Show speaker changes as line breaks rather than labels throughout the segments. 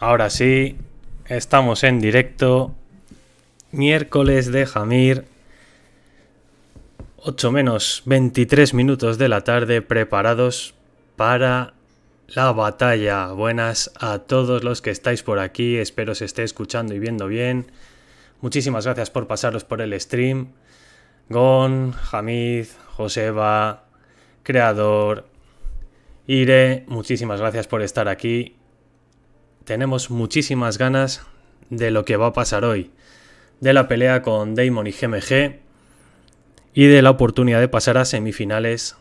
Ahora sí,
estamos en directo. Miércoles de Jamir. 8 menos 23 minutos de la tarde preparados para la batalla. Buenas a todos los que estáis por aquí. Espero se esté escuchando y viendo bien. Muchísimas gracias por pasaros por el stream. Gon, Jamid, Joseba, Creador, Ire, muchísimas gracias por estar aquí tenemos muchísimas ganas de lo que va a pasar hoy, de la pelea con Damon y GMG y de la oportunidad de pasar a semifinales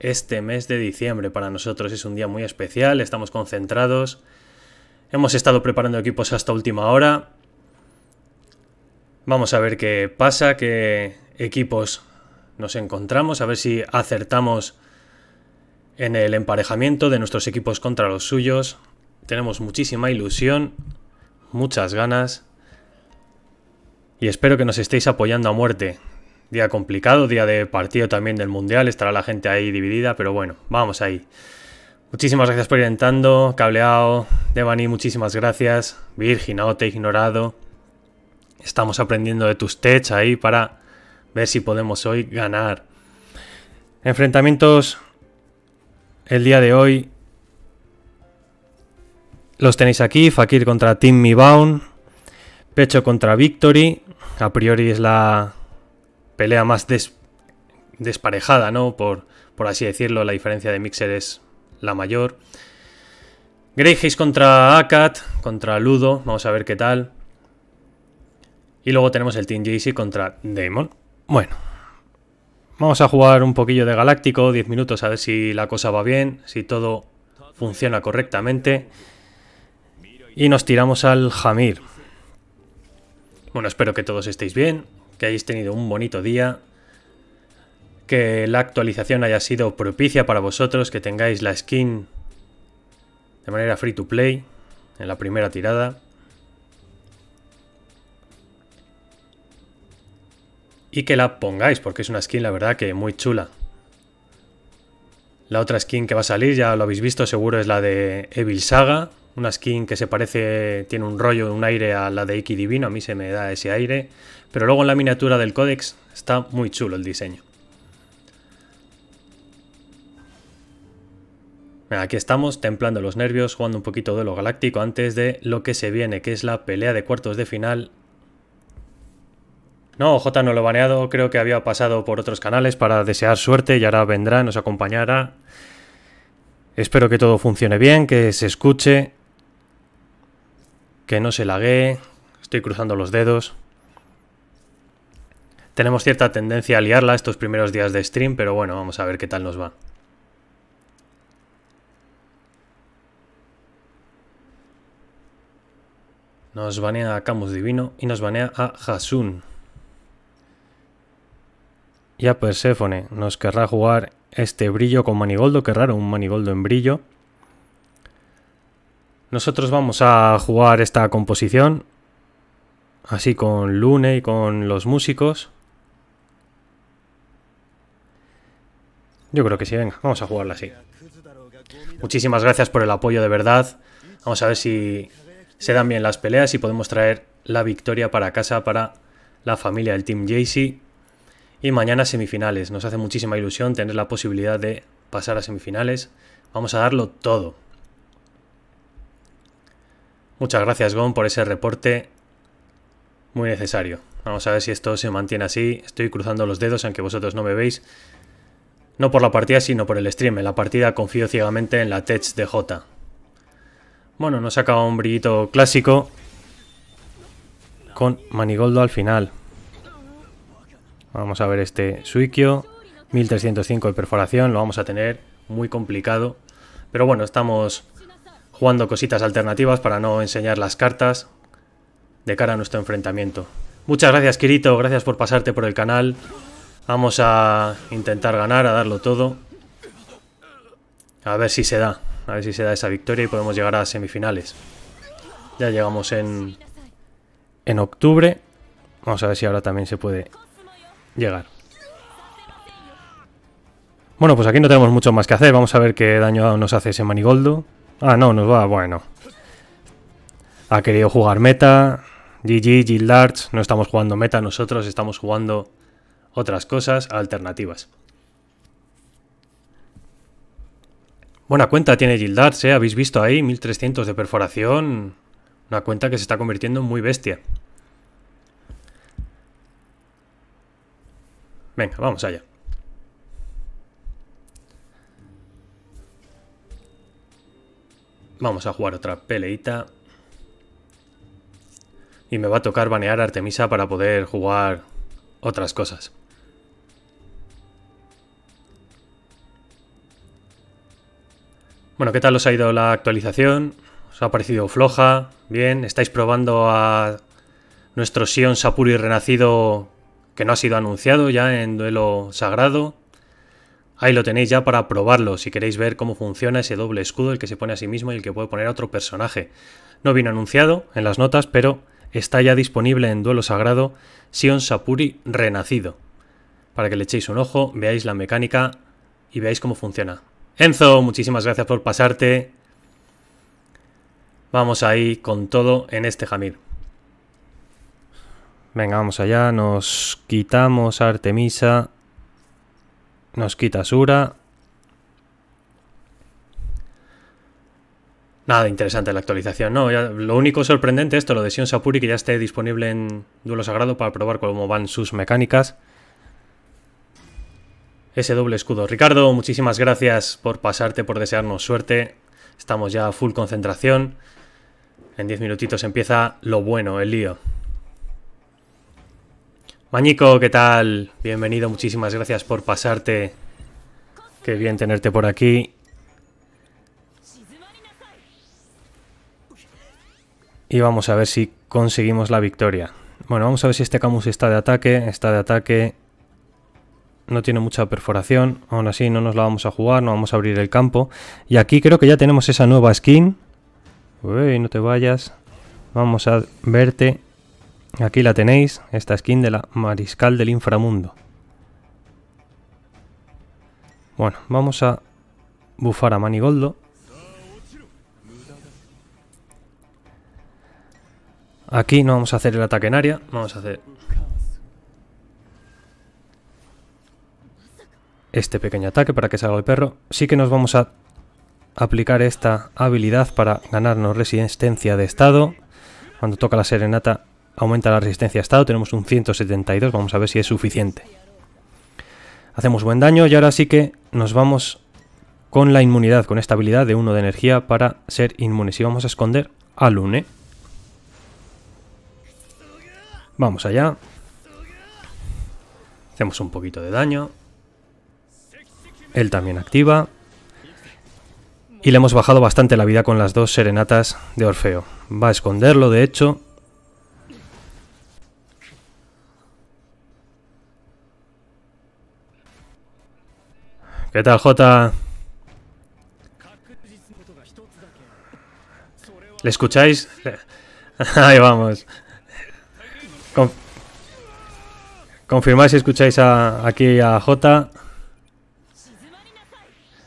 este mes de diciembre. Para nosotros es un día muy especial, estamos concentrados, hemos estado preparando equipos hasta última hora. Vamos a ver qué pasa, qué equipos nos encontramos, a ver si acertamos en el emparejamiento de nuestros equipos contra los suyos, tenemos muchísima ilusión, muchas ganas y espero que nos estéis apoyando a muerte. Día complicado, día de partido también del Mundial, estará la gente ahí dividida, pero bueno, vamos ahí. Muchísimas gracias por ir entrando, Cableado, Devani, muchísimas gracias, Virgin, no ignorado. Estamos aprendiendo de tus techs ahí para ver si podemos hoy ganar. Enfrentamientos el día de hoy, los tenéis aquí, Fakir contra Team Mibaun, Pecho contra Victory, a priori es la pelea más desparejada, ¿no? Por, por así decirlo, la diferencia de Mixer es la mayor. Greyhaze contra Akat, contra Ludo, vamos a ver qué tal. Y luego tenemos el Team JC contra Daemon. Bueno, vamos a jugar un poquillo de Galáctico, 10 minutos, a ver si la cosa va bien, si todo funciona correctamente y nos tiramos al Jamir. Bueno, espero que todos estéis bien, que hayáis tenido un bonito día, que la actualización haya sido propicia para vosotros, que tengáis la skin de manera free to play en la primera tirada. Y que la pongáis, porque es una skin la verdad que muy chula. La otra skin que va a salir, ya lo habéis visto seguro, es la de Evil Saga, una skin que se parece, tiene un rollo, un aire a la de Iki Divino, a mí se me da ese aire. Pero luego en la miniatura del códex está muy chulo el diseño. Aquí estamos, templando los nervios, jugando un poquito de lo galáctico antes de lo que se viene, que es la pelea de cuartos de final. No, J no lo he baneado, creo que había pasado por otros canales para desear suerte y ahora vendrá, nos acompañará. Espero que todo funcione bien, que se escuche que no se laguee, estoy cruzando los dedos. Tenemos cierta tendencia a liarla estos primeros días de stream, pero bueno, vamos a ver qué tal nos va. Nos banea a Camus Divino y nos banea a Hasun. Ya a pues, Perséfone. Nos querrá jugar este brillo con manigoldo. Qué raro, un manigoldo en brillo. Nosotros vamos a jugar esta composición, así con Lune y con los músicos. Yo creo que sí, venga, vamos a jugarla así. Muchísimas gracias por el apoyo de verdad. Vamos a ver si se dan bien las peleas y podemos traer la victoria para casa para la familia del Team Jaycee. Y mañana semifinales. Nos hace muchísima ilusión tener la posibilidad de pasar a semifinales. Vamos a darlo todo. Muchas gracias, Gon, por ese reporte muy necesario. Vamos a ver si esto se mantiene así. Estoy cruzando los dedos, aunque vosotros no me veis. No por la partida, sino por el stream. En la partida confío ciegamente en la Tech de J. Bueno, nos saca un brillito clásico con Manigoldo al final. Vamos a ver este Suikio. 1305 de perforación, lo vamos a tener muy complicado. Pero bueno, estamos jugando cositas alternativas para no enseñar las cartas de cara a nuestro enfrentamiento. Muchas gracias Kirito, gracias por pasarte por el canal. Vamos a intentar ganar, a darlo todo. A ver si se da, a ver si se da esa victoria y podemos llegar a semifinales. Ya llegamos en, en octubre. Vamos a ver si ahora también se puede llegar. Bueno, pues aquí no tenemos mucho más que hacer. Vamos a ver qué daño nos hace ese manigoldo. Ah, no, nos va, bueno. Ha querido jugar meta. GG, Gildarts, No estamos jugando meta nosotros, estamos jugando otras cosas alternativas. Buena cuenta tiene Gildarts, ¿eh? Habéis visto ahí, 1300 de perforación. Una cuenta que se está convirtiendo en muy bestia. Venga, vamos allá. Vamos a jugar otra peleita. Y me va a tocar banear Artemisa para poder jugar otras cosas. Bueno, ¿qué tal os ha ido la actualización? ¿Os ha parecido floja? ¿Bien? ¿Estáis probando a nuestro Sion Sapuri renacido que no ha sido anunciado ya en duelo sagrado? Ahí lo tenéis ya para probarlo, si queréis ver cómo funciona ese doble escudo, el que se pone a sí mismo y el que puede poner a otro personaje. No vino anunciado en las notas, pero está ya disponible en Duelo Sagrado Sion Sapuri Renacido. Para que le echéis un ojo, veáis la mecánica y veáis cómo funciona. Enzo, muchísimas gracias por pasarte. Vamos ahí con todo en este Jamir. Venga, vamos allá, nos quitamos Artemisa nos quita Sura. Nada interesante la actualización, no. lo único sorprendente esto, lo de Sion Sapuri, que ya esté disponible en Duelo Sagrado para probar cómo van sus mecánicas. Ese doble escudo. Ricardo, muchísimas gracias por pasarte, por desearnos suerte. Estamos ya a full concentración. En 10 minutitos empieza lo bueno, el lío. Mañico, ¿qué tal? Bienvenido, muchísimas gracias por pasarte. Qué bien tenerte por aquí. Y vamos a ver si conseguimos la victoria. Bueno, vamos a ver si este Camus está de ataque. Está de ataque. No tiene mucha perforación. Aún así no nos la vamos a jugar, no vamos a abrir el campo. Y aquí creo que ya tenemos esa nueva skin. Uy, no te vayas. Vamos a verte. Aquí la tenéis, esta skin de la Mariscal del Inframundo. Bueno, vamos a bufar a Manigoldo. Aquí no vamos a hacer el ataque en área, vamos a hacer este pequeño ataque para que salga el perro. Sí que nos vamos a aplicar esta habilidad para ganarnos resistencia de estado. Cuando toca la serenata aumenta la resistencia a estado, tenemos un 172, vamos a ver si es suficiente. Hacemos buen daño y ahora sí que nos vamos con la inmunidad, con esta habilidad de 1 de energía para ser inmunes. Y vamos a esconder a Lune. Vamos allá. Hacemos un poquito de daño. Él también activa. Y le hemos bajado bastante la vida con las dos serenatas de Orfeo. Va a esconderlo, de hecho. ¿Qué tal, Jota? ¿Le escucháis? Ahí vamos. Confirmáis si escucháis aquí a Jota.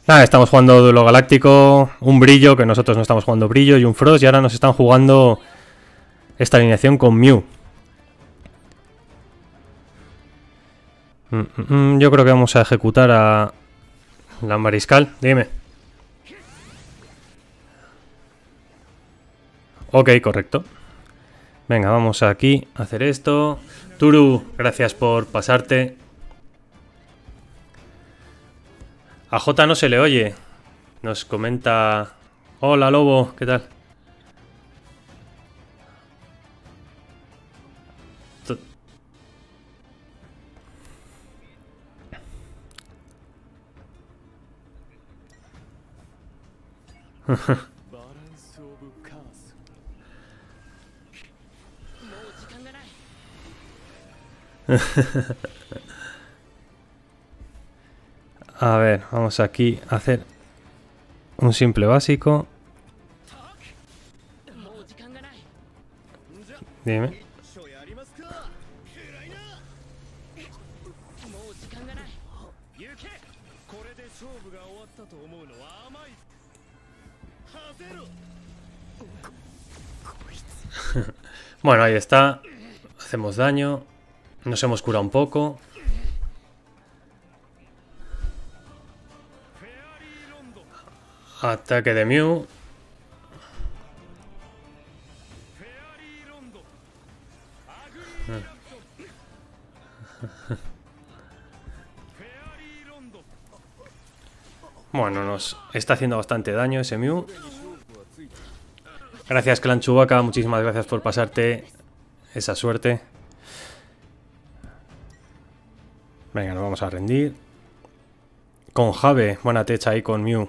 Nada, estamos jugando Duelo Galáctico, un brillo, que nosotros no estamos jugando brillo, y un Frost, y ahora nos están jugando esta alineación con Mew. Mm, mm, mm, yo creo que vamos a ejecutar a, la mariscal, dime. Ok, correcto. Venga, vamos aquí a hacer esto. Turu, gracias por pasarte. A J no se le oye. Nos comenta... Hola, Lobo, ¿qué tal? A ver, vamos aquí a hacer un simple
básico.
Dime. bueno, ahí está. Hacemos daño. Nos hemos curado un poco. Ataque de Mew. Bueno, nos está haciendo bastante daño ese Mew. Gracias, Clan Chubaca. Muchísimas gracias por pasarte esa suerte. Venga, nos vamos a rendir. Con Jave, buena techa ahí con Mew.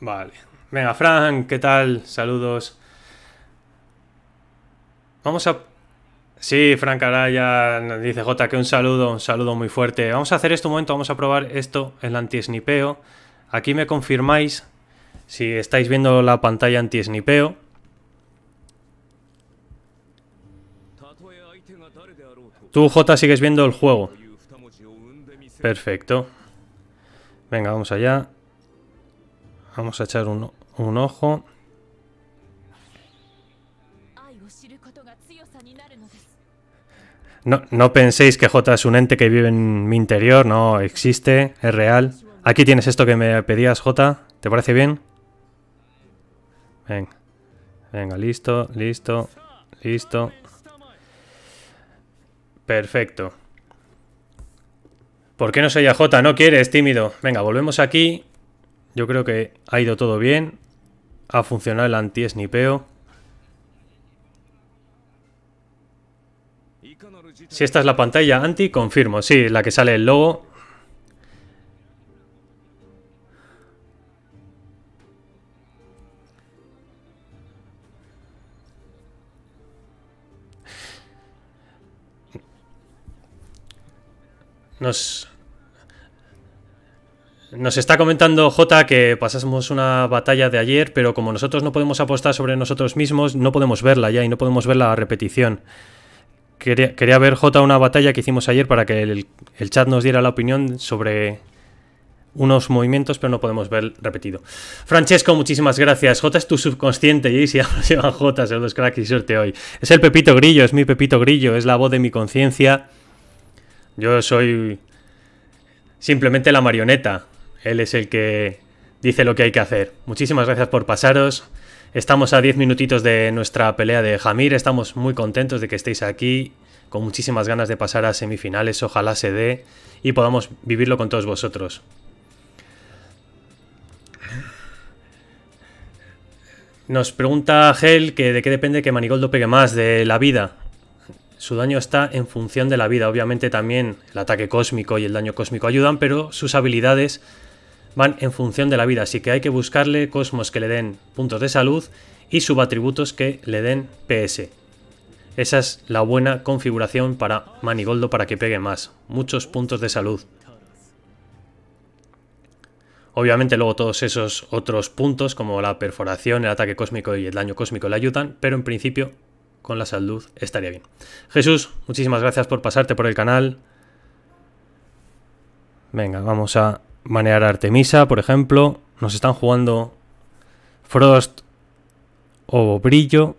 Vale. Venga, Frank, ¿qué tal? Saludos. Vamos a Sí, Frank Araya dice J que un saludo, un saludo muy fuerte. Vamos a hacer esto un momento, vamos a probar esto, el anti-snipeo. Aquí me confirmáis si estáis viendo la pantalla anti-snipeo. Tú, J, sigues viendo el juego. Perfecto. Venga, vamos allá. Vamos a echar un, un ojo. No, penséis que J es un ente que vive en mi interior, no existe, es real. Aquí tienes esto que me pedías, J. ¿Te parece bien? Venga. Venga, listo, listo, listo. Perfecto. ¿Por qué no soy J? No quieres, tímido. Venga, volvemos aquí. Yo creo que ha ido todo bien. Ha funcionado el anti-snipeo. Si esta es la pantalla anti, confirmo. Sí, la que sale el logo. Nos... Nos está comentando J que pasamos una batalla de ayer, pero como nosotros no podemos apostar sobre nosotros mismos, no podemos verla ya y no podemos ver la repetición. Quería, ver, J, una batalla que hicimos ayer para que el, chat nos diera la opinión sobre unos movimientos, pero no podemos ver repetido. Francesco, muchísimas gracias. J es tu subconsciente, y si ahora se J, se los crack y suerte hoy. Es el Pepito Grillo, es mi Pepito Grillo, es la voz de mi conciencia. Yo soy simplemente la marioneta. Él es el que dice lo que hay que hacer. Muchísimas gracias por pasaros. Estamos a 10 minutitos de nuestra pelea de Jamir, estamos muy contentos de que estéis aquí, con muchísimas ganas de pasar a semifinales, ojalá se dé y podamos vivirlo con todos vosotros. Nos pregunta Gel que de qué depende que Manigoldo pegue más, de la vida. Su daño está en función de la vida, obviamente también el ataque cósmico y el daño cósmico ayudan, pero sus habilidades van en función de la vida, así que hay que buscarle cosmos que le den puntos de salud y subatributos que le den PS. Esa es la buena configuración para Manigoldo para que pegue más, muchos puntos de salud. Obviamente luego todos esos otros puntos como la perforación, el ataque cósmico y el daño cósmico le ayudan, pero en principio con la salud estaría bien. Jesús, muchísimas gracias por pasarte por el canal. Venga, vamos a manear Artemisa, por ejemplo. Nos están jugando Frost o Brillo.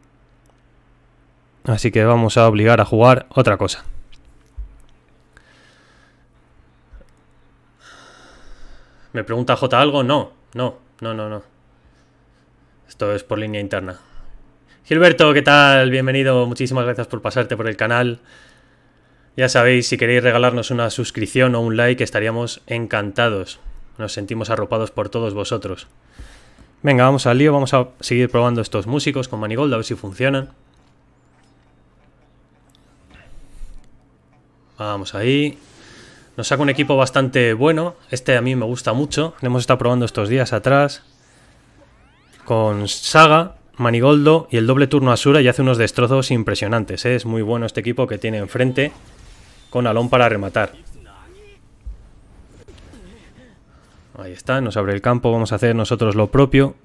Así que vamos a obligar a jugar otra cosa. ¿Me pregunta J algo? No, no, no, no, no. Esto es por línea interna. Gilberto, ¿qué tal? Bienvenido. Muchísimas gracias por pasarte por el canal. Ya sabéis, si queréis regalarnos una suscripción o un like, estaríamos encantados. Nos sentimos arropados por todos vosotros. Venga, vamos al lío, vamos a seguir probando estos músicos con Manigoldo, a ver si funcionan. Vamos ahí. Nos saca un equipo bastante bueno. Este a mí me gusta mucho. Lo hemos estado probando estos días atrás. Con Saga, Manigoldo y el doble turno Asura y hace unos destrozos impresionantes. ¿eh? Es muy bueno este equipo que tiene enfrente con alón para rematar. Ahí está, nos abre el campo, vamos a hacer nosotros lo propio.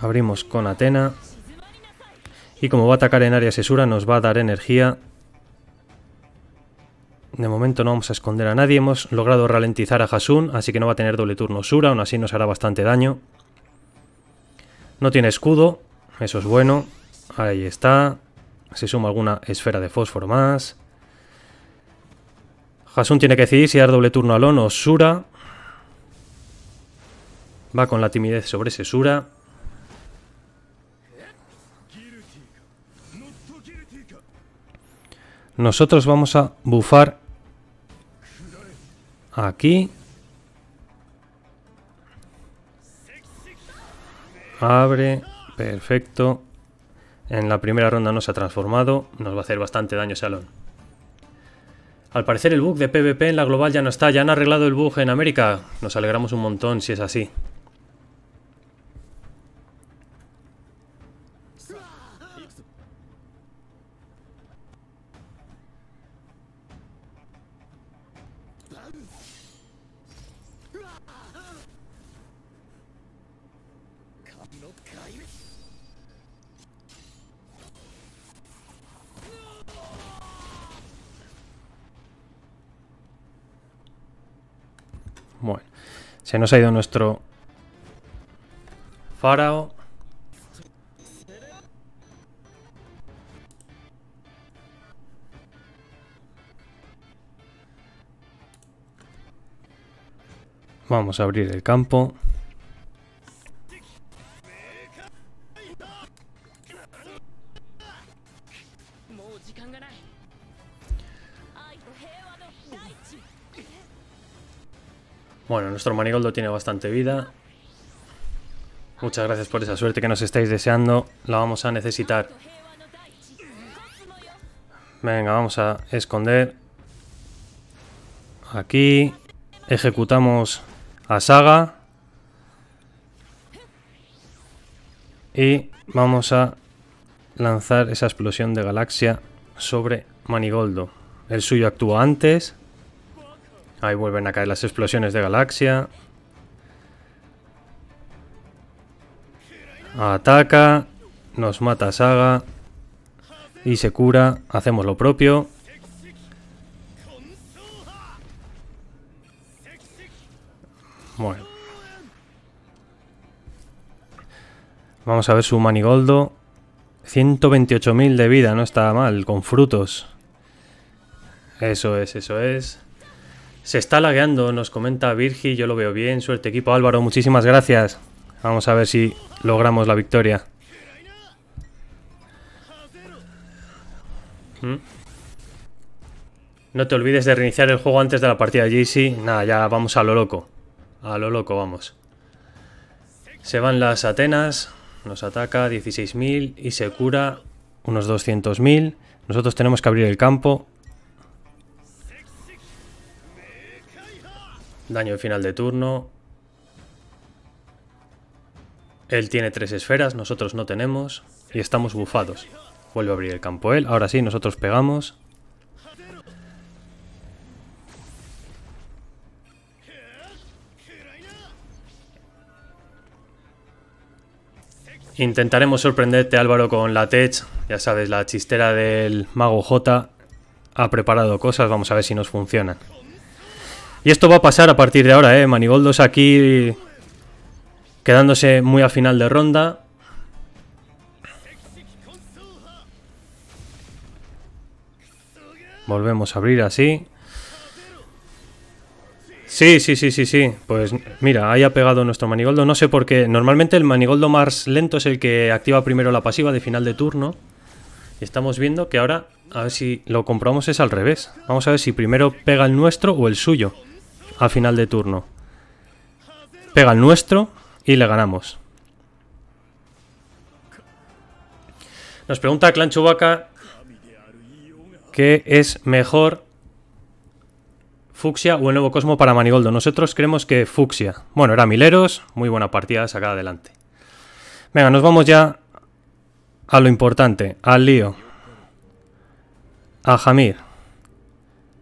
Abrimos con Atena. Y como va a atacar en área Sesura, nos va a dar energía. De momento no vamos a esconder a nadie. Hemos logrado ralentizar a Hasun, así que no va a tener doble turno Sura. Aún así nos hará bastante daño. No tiene escudo. Eso es bueno. Ahí está. Se suma alguna esfera de fósforo más. Hasun tiene que decidir si dar doble turno a Lon o Sura. Va con la timidez sobre ese Sura. Nosotros vamos a bufar aquí. Abre. Perfecto. En la primera ronda no se ha transformado, nos va a hacer bastante daño Salón. Al parecer el bug de PvP en la global ya no está, ya han arreglado el bug en América. Nos alegramos un montón si es así. Se nos ha ido nuestro Farao. Vamos a abrir el campo. Bueno, nuestro manigoldo tiene bastante vida. Muchas gracias por esa suerte que nos estáis deseando. La vamos a necesitar. Venga, vamos a esconder. Aquí. Ejecutamos a Saga. Y vamos a lanzar esa explosión de galaxia sobre Manigoldo. El suyo actúa antes. Ahí vuelven a caer las explosiones de galaxia. Ataca. Nos mata Saga. Y se cura. Hacemos lo propio. Bueno. Vamos a ver su manigoldo. 128.000 de vida, no está mal, con frutos. Eso es, eso es. Se está lagueando, nos comenta Virgi, yo lo veo bien. Suerte equipo Álvaro, muchísimas gracias. Vamos a ver si logramos la victoria. ¿Mm? No te olvides de reiniciar el juego antes de la partida, JC. Nada, ya vamos a lo loco. A lo loco, vamos. Se van las Atenas, nos ataca 16.000 y se cura unos 200.000. Nosotros tenemos que abrir el campo. Daño final de turno. Él tiene tres esferas, nosotros no tenemos. Y estamos bufados. Vuelve a abrir el campo él. Ahora sí, nosotros pegamos. Intentaremos sorprenderte, Álvaro, con la Tech. Ya sabes, la chistera del Mago J ha preparado cosas. Vamos a ver si nos funcionan. Y esto va a pasar a partir de ahora, ¿eh? Manigoldos aquí quedándose muy a final de ronda. Volvemos a abrir así. Sí, sí, sí, sí, sí. Pues mira, ahí ha pegado nuestro manigoldo. No sé por qué. Normalmente el manigoldo más lento es el que activa primero la pasiva de final de turno. Y estamos viendo que ahora, a ver si lo comprobamos es al revés. Vamos a ver si primero pega el nuestro o el suyo a final de turno. Pega el nuestro y le ganamos. Nos pregunta Clan Chubaca qué es mejor Fucsia o el nuevo Cosmo para Manigoldo. Nosotros creemos que Fucsia. Bueno, era Mileros, muy buena partida sacada adelante. Venga, nos vamos ya a lo importante, al lío. A Jamir.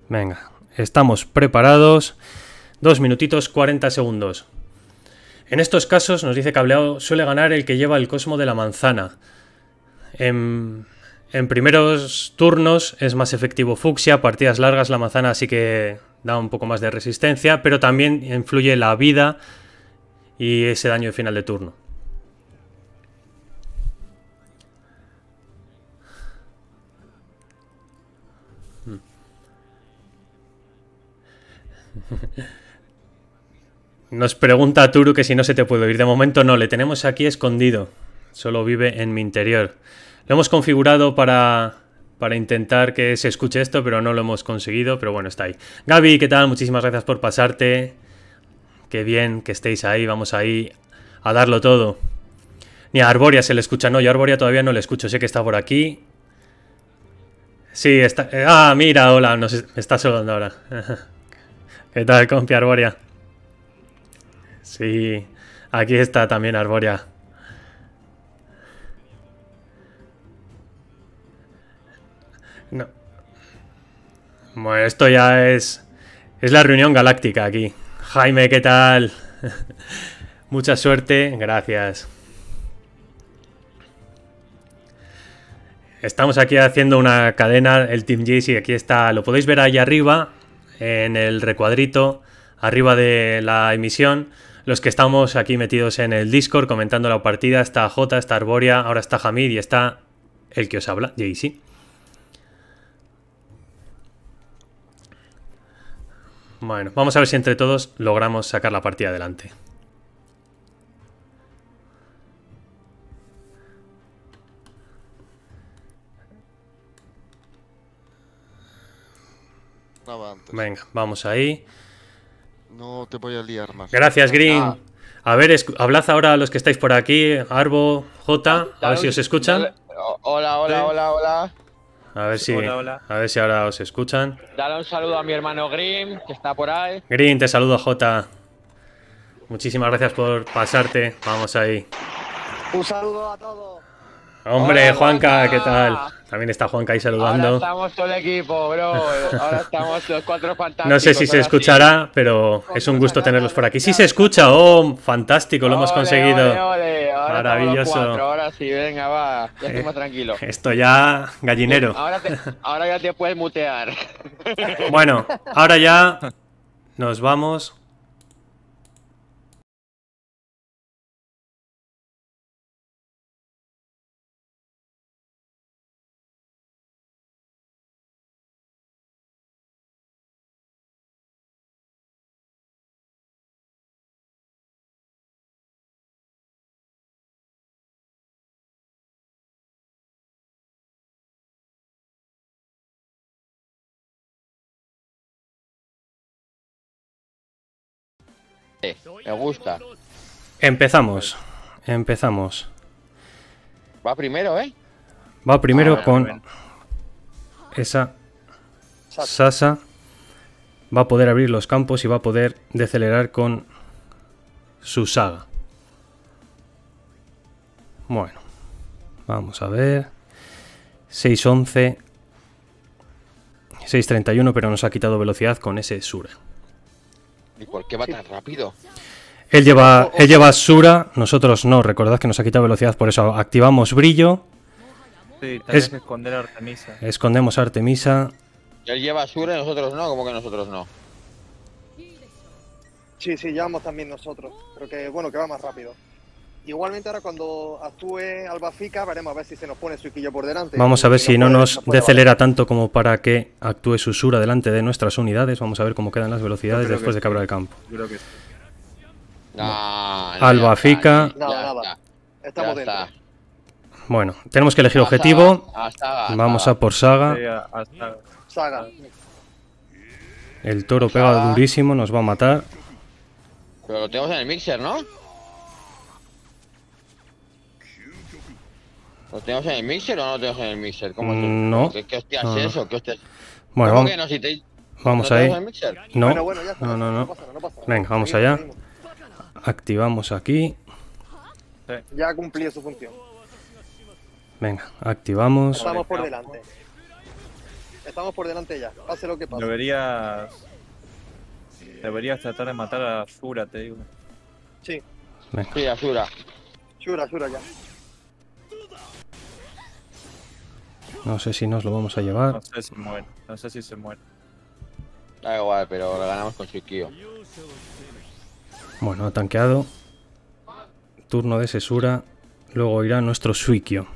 Venga estamos preparados. Dos minutitos 40 segundos. En estos casos, nos dice Cableado, suele ganar el que lleva el cosmo de la manzana. En, primeros turnos es más efectivo Fucsia. partidas largas la manzana así que da un poco más de resistencia, pero también influye la vida y ese daño de final de turno. Nos pregunta Turu que si no se te puede oír. De momento no, le tenemos aquí escondido. Solo vive en mi interior. Lo hemos configurado para, para intentar que se escuche esto, pero no lo hemos conseguido. Pero bueno, está ahí. Gaby, ¿qué tal? Muchísimas gracias por pasarte. Qué bien que estéis ahí. Vamos ahí a darlo todo. Ni a Arboria se le escucha. No, yo a Arboria todavía no le escucho. Sé que está por aquí. Sí, está... Eh, ah, mira, hola. Me está saludando ahora. ¿Qué tal, compi Arboria? Sí, aquí está también Arboria. No. Bueno, esto ya es... Es la reunión galáctica aquí. Jaime, ¿qué tal? Mucha suerte, gracias. Estamos aquí haciendo una cadena, el Team JC, aquí está, lo podéis ver ahí arriba, en el recuadrito, arriba de la emisión. Los que estamos aquí metidos en el Discord comentando la partida, está J, está Arboria, ahora está Hamid y está el que os habla, JC. Bueno, vamos a ver si entre todos logramos sacar la partida adelante. Venga, vamos ahí. No te voy a liar más. Gracias, Green. Ah. A ver, hablad ahora a los que estáis por aquí, Arbo, J, a ver si os escuchan.
Hola, hola, hola, hola.
A ver si, a ver si ahora os escuchan.
Dale un saludo a mi hermano Green, que está por ahí.
Green, te saludo, J. Muchísimas gracias por pasarte. Vamos ahí.
Un saludo a todos.
Hombre, Juanca, ¿qué tal? También está Juanca saludando. Ahora estamos todo el equipo, bro. Ahora estamos los cuatro fantásticos. No sé si se escuchará, pero es un gusto tenerlos por aquí. Sí se escucha, oh, fantástico, lo hemos conseguido. Ahora Maravilloso. ahora sí, venga, va. Ya eh, estamos tranquilos. Esto ya gallinero. ahora ya te
puedes mutear.
Bueno, ahora ya nos vamos. Me gusta. Empezamos. Empezamos.
Va primero, ¿eh?
Va primero con esa Sasa. Va a poder abrir los campos y va a poder decelerar con su saga. Bueno, vamos a ver. 6.11. 6.31, pero nos ha quitado velocidad con ese Sura. ¿Y por qué va tan rápido? Él lleva, él lleva Sura, nosotros no, recordad que nos ha quitado velocidad, por eso activamos brillo.
Sí, esconder a Artemisa.
Escondemos a Artemisa.
Él
lleva Sura y nosotros no, como que nosotros no. Sí, sí, llevamos también
nosotros, pero que bueno, que va más rápido. Igualmente ahora
cuando actúe Albafica veremos a ver si se nos pone Suiquillo por delante. Vamos a ver si, no nos, decelera tanto como para que actúe Susura delante de nuestras unidades. Vamos a ver cómo quedan las velocidades después de el Campo.
que
Albafica. Nada, nada.
Bueno, tenemos que elegir objetivo. Vamos a por Saga. El toro pega durísimo, nos va a matar.
Pero lo
tenemos en el mixer, ¿no? ¿Lo tenemos en el mixer o no tenemos en el mixer? ¿Cómo mm, no. ¿Qué, qué hostias eso? ¿Qué Bueno, vamos,
vamos ¿No ahí. No. Bueno, bueno, ya no,
no, Venga, vamos allá. Activamos aquí.
Sí. Ya cumplió su función.
Venga, activamos.
Estamos por delante. Estamos por delante ya, pase lo que pase.
Deberías. Deberías tratar de matar a Azura, te digo. Sí. Sí, Azura. Azura, Azura ya.
No sé si nos lo vamos a llevar. No
sé si muere, no sé si se
muere. Da igual, pero lo ganamos con suikio
Bueno, ha tanqueado. Turno de Sesura. Luego irá nuestro Suikio.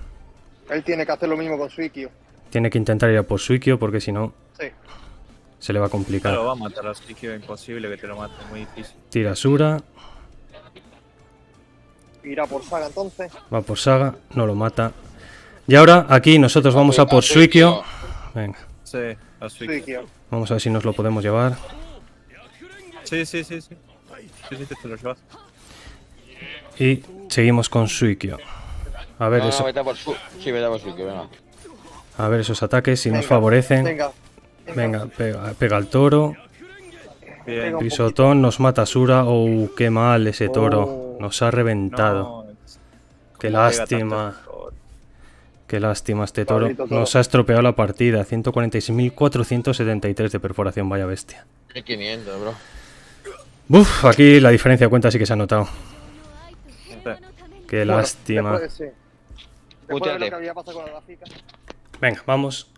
Él tiene que hacer lo mismo con Suikio.
Tiene que intentar ir a por Suikio porque si no... Sí. Se le va a complicar. Pero va a
matar a Suikio, imposible que te lo mate, muy difícil.
Tira Sura.
Irá
por Saga entonces.
Va por Saga, no lo mata. Y ahora aquí nosotros vamos a por Suikio. Venga.
Sí, a Suikio.
Vamos a ver si nos lo podemos llevar.
Sí, sí, sí, sí. Sí, te lo llevas.
Y seguimos con Suikio.
A ver eso.
por venga.
A ver esos ataques si nos favorecen. Venga. pega, el al toro. Bien. Pisotón nos mata Sura. Oh, qué mal ese toro. Oh. Nos ha reventado. qué lástima. Qué lástima este toro. Nos ha estropeado la partida. 146.473 de perforación, vaya bestia.
500, bro.
Uf, aquí la diferencia de cuenta sí que se ha notado. Qué lástima. Venga, vamos.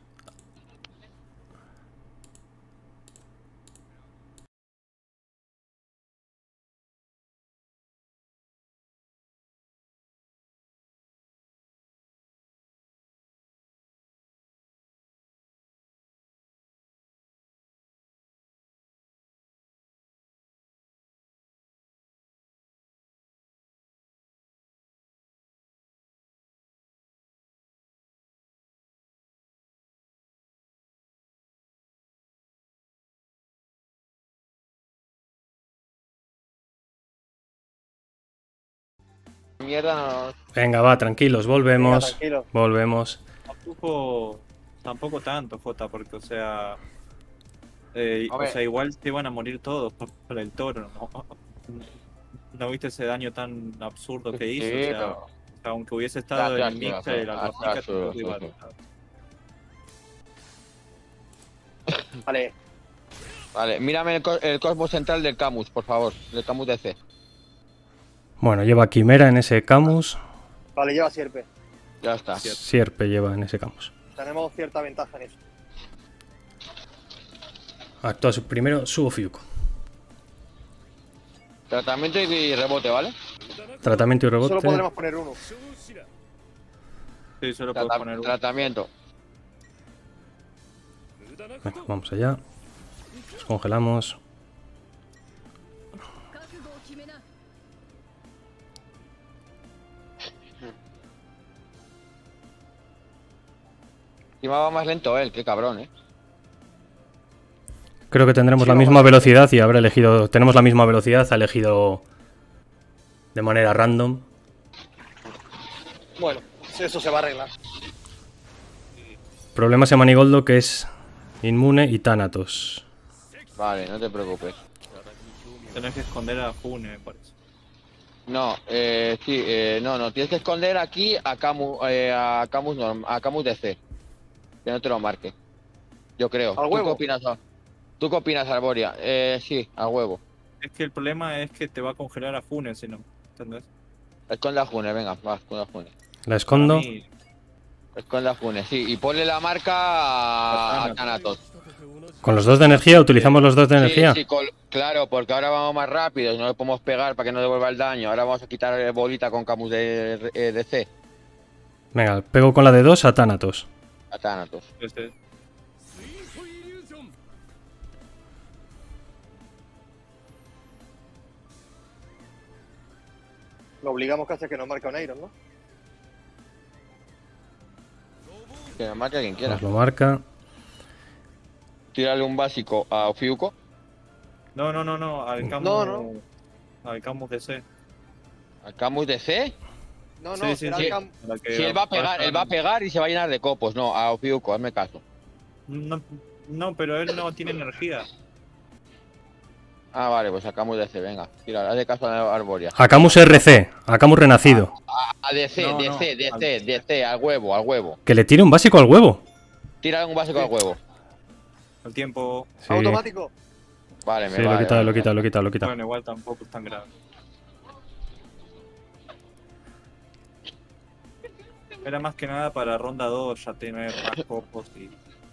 mierda. No... Venga, va, tranquilos, volvemos.
Volvemos. Tampoco, tanto, Jota, porque, o sea. Eh, o sea, igual te iban a morir todos por el toro, ¿no? viste ese daño tan absurdo que hizo? o sea, aunque hubiese estado en mixta de la
Vale. Vale, mírame el, co el, cosmos central del Camus, por favor, del Camus C
bueno, lleva Quimera en ese Camus.
Vale, lleva Sierpe. Ya está.
Sierpe, lleva en ese Camus.
Tenemos cierta ventaja en eso.
Actúa primero, subo Fiuco.
Tratamiento y rebote, ¿vale?
Tratamiento y rebote. Solo podemos
poner uno.
Sí, solo podemos poner uno. Tratamiento.
vamos allá. congelamos.
más lento él, qué cabrón, ¿eh?
Creo que tendremos la misma velocidad y habrá elegido... Tenemos la misma velocidad, ha elegido de manera random.
Bueno, eso se va
a arreglar.
Problema se Manigoldo que es inmune y Thanatos.
Vale, no te preocupes. Tienes que esconder a June, me parece.
No, eh, sí, eh, no, no, tienes que esconder aquí a Camus, eh, a Camus, a Camus DC que no te lo marque. Yo creo. ¿Al huevo? ¿Tú qué opinas, ah? ¿Tú qué opinas Arboria? Eh, sí, a huevo.
Es que el problema es que te va a
congelar a Funes, si no. ¿Entendés? Esconde a venga, va, esconde a Funes. ¿La escondo? Sí. Esconde a sí. Y ponle la marca a Thanatos.
¿Con los dos de energía? ¿Utilizamos los dos de energía? claro,
porque ahora vamos más rápido y no le podemos pegar para que no devuelva el daño. Ahora vamos a quitar eh, bolita con Camus de, eh, de C.
Venga, pego con la de dos a Thanatos.
Atanatos
Lo obligamos casi a que nos marque un Iron, ¿no?
Que nos marque a quien quiera. Nos lo marca. Tírale un básico a Ofiuco.
No, no, no, no, al Camus. No, Al Camus DC. ¿Al Camus DC? No, no, Si él va a pegar, él va a
pegar y se va a llenar de copos. No, a Ofiuco, hazme caso.
No, no, pero él no tiene energía.
Ah, vale, pues de DC, venga. Tira, haz de caso a la Arboria. Hacamos RC,
sacamos Renacido.
A, DC, DC, DC, al... DC, al huevo, al huevo.
Que le tire un básico al huevo.
Tira un básico al huevo. Al
tiempo. Automático. Vale, me sí, lo quita, lo quita, lo quita, lo quita. Bueno, igual tampoco es tan grave. Era más que nada para ronda 2 ya tener más copos y,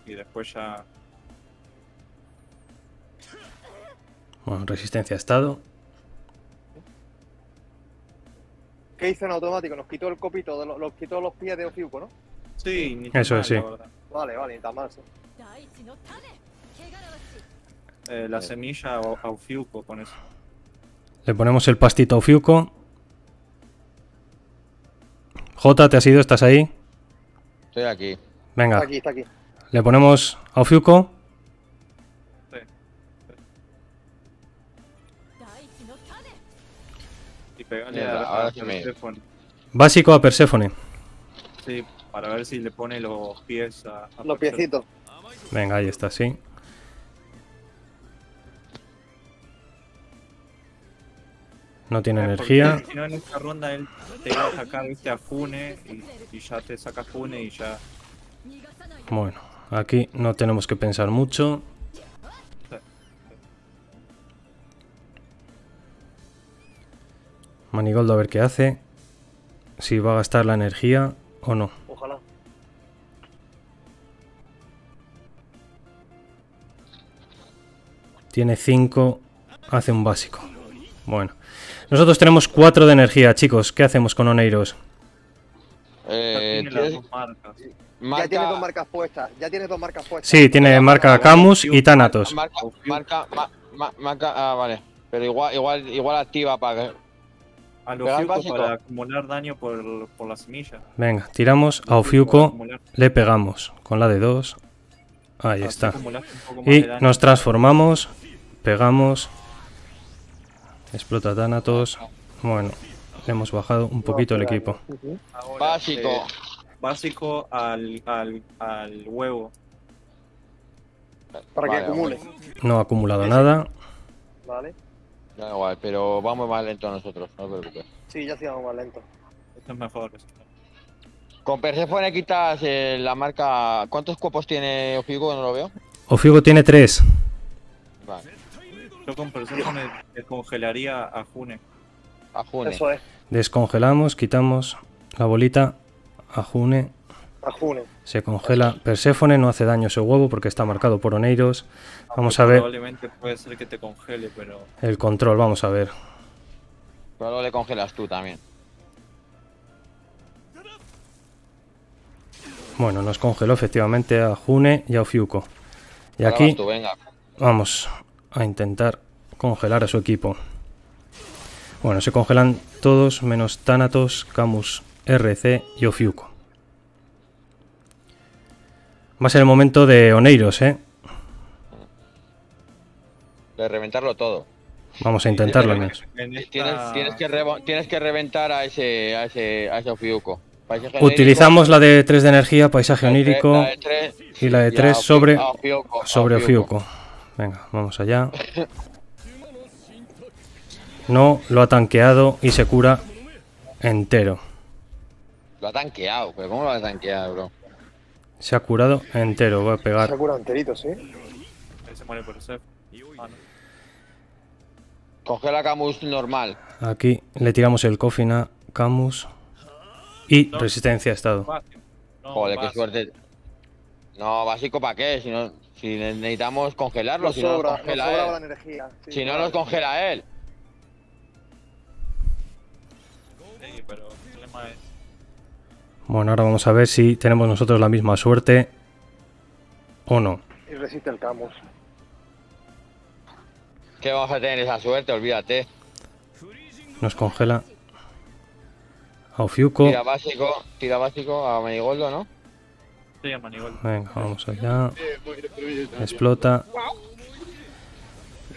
y después ya.
Bueno, resistencia estado.
¿Qué hizo en automático? Nos quitó el copito, nos quitó los pies de Ofiuco, ¿no? Sí, eso es, sí. Vale, vale, ni tan mal. Sí.
Eh, la semilla a Ofiuco con eso.
Le ponemos el pastito a Ofiuco. Jota, ¿te has ido? ¿Estás ahí?
Estoy aquí. Venga. Está aquí, está aquí.
Le ponemos a Ofiuco.
Sí. Y a,
Básico a Persephone.
Sí, para ver si le pone los pies a. a los piecitos.
Venga, ahí está, sí.
No tiene energía. Si en esta ronda él te viste, a Fune y, ya te saca Fune y ya.
Bueno, aquí no tenemos que pensar mucho. Manigoldo a ver qué hace. Si va a gastar la energía o no. Tiene 5. Hace un básico. Bueno. Nosotros tenemos cuatro de energía, chicos. ¿Qué hacemos con Oneiros?
Eh, Ya
tiene dos marcas puestas. Ya
tiene dos marcas puestas. Sí, tiene marca Camus y Thanatos. Marca, marca, ah,
vale. Pero igual, igual, igual activa para
a para acumular daño por, por, la Venga,
tiramos a Ofiuco, le pegamos con la de 2.
Ahí está. Y
nos transformamos, pegamos Explota Thanatos. Bueno, hemos bajado un poquito el equipo.
básico. básico al, al, al, huevo. Para que
acumule.
No ha acumulado nada.
Vale. Da igual, pero vamos más lento
nosotros, no te preocupes.
Sí, ya sí vamos más lento. Esto es mejor. Con Persephone quitas eh, la marca. ¿Cuántos cuerpos tiene Ofigo? No lo veo.
Ofigo tiene tres.
Vale con Persephone descongelaría a June. A June. Eso es.
Descongelamos, quitamos la bolita a June. A June. Se congela Perséfone, no hace daño ese huevo porque está marcado por Oneiros. Vamos a ver.
Probablemente puede ser que te congele, pero.
El control, vamos a ver.
Pero luego le congelas tú también.
Bueno, nos congeló efectivamente a June y a Ofiuco. Y aquí. venga. Vamos, a intentar congelar a su equipo. Bueno, se congelan todos menos Thanatos, Camus, RC y Ofiuco. Va a ser el momento de Oneiros, ¿eh?
De reventarlo todo.
Vamos a intentarlo, menos. tienes,
que reventar a ese, a ese, a ese Ofiuco. Utilizamos la
de 3 de energía, paisaje onírico y la de 3 sobre, sobre Ofiuco. Venga, vamos allá. No, lo ha tanqueado y se cura entero.
Lo ha tanqueado, pero ¿cómo lo ha tanqueado, bro?
Se ha curado entero, voy a pegar. Se
ha curado enterito, sí. Se muere por ser. Ah, Coge la Camus normal.
Aquí le tiramos el cofina, Camus. Y resistencia a estado.
Joder,
suerte. No, básico para qué, si no. Si necesitamos congelarlo, si no nos congela él. si no nos congela él.
Bueno, ahora vamos a ver si tenemos nosotros la misma suerte o no.
Y resiste el Camus. ¿Qué vamos a tener esa suerte? Olvídate.
Nos congela. A Ofiuco. Tira
básico, tira básico a Manigoldo,
¿no? Venga,
vamos allá.
Explota.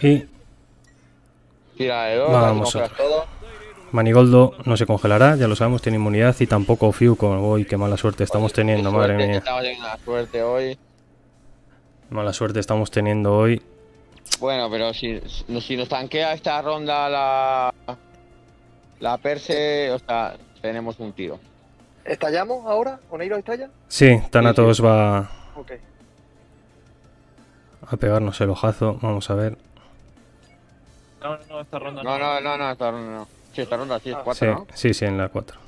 Y... Vamos
Manigoldo no se congelará, ya lo sabemos, tiene inmunidad y tampoco Fiuco. Uy, qué mala suerte estamos teniendo, madre mía. suerte hoy. Mala suerte estamos teniendo hoy.
Bueno, pero si, si nos tanquea esta ronda la... La Perse, o sea, tenemos un tiro.
¿Estallamos ahora? ¿Oneiro
estalla?
Sí, Thanatos va a pegarnos el ojazo. Vamos a ver.
No, no, esta ronda no. No, no, no, esta ronda no. Sí, esta ronda sí es 4, ah. sí, ¿no?
Sí, sí, en la 4.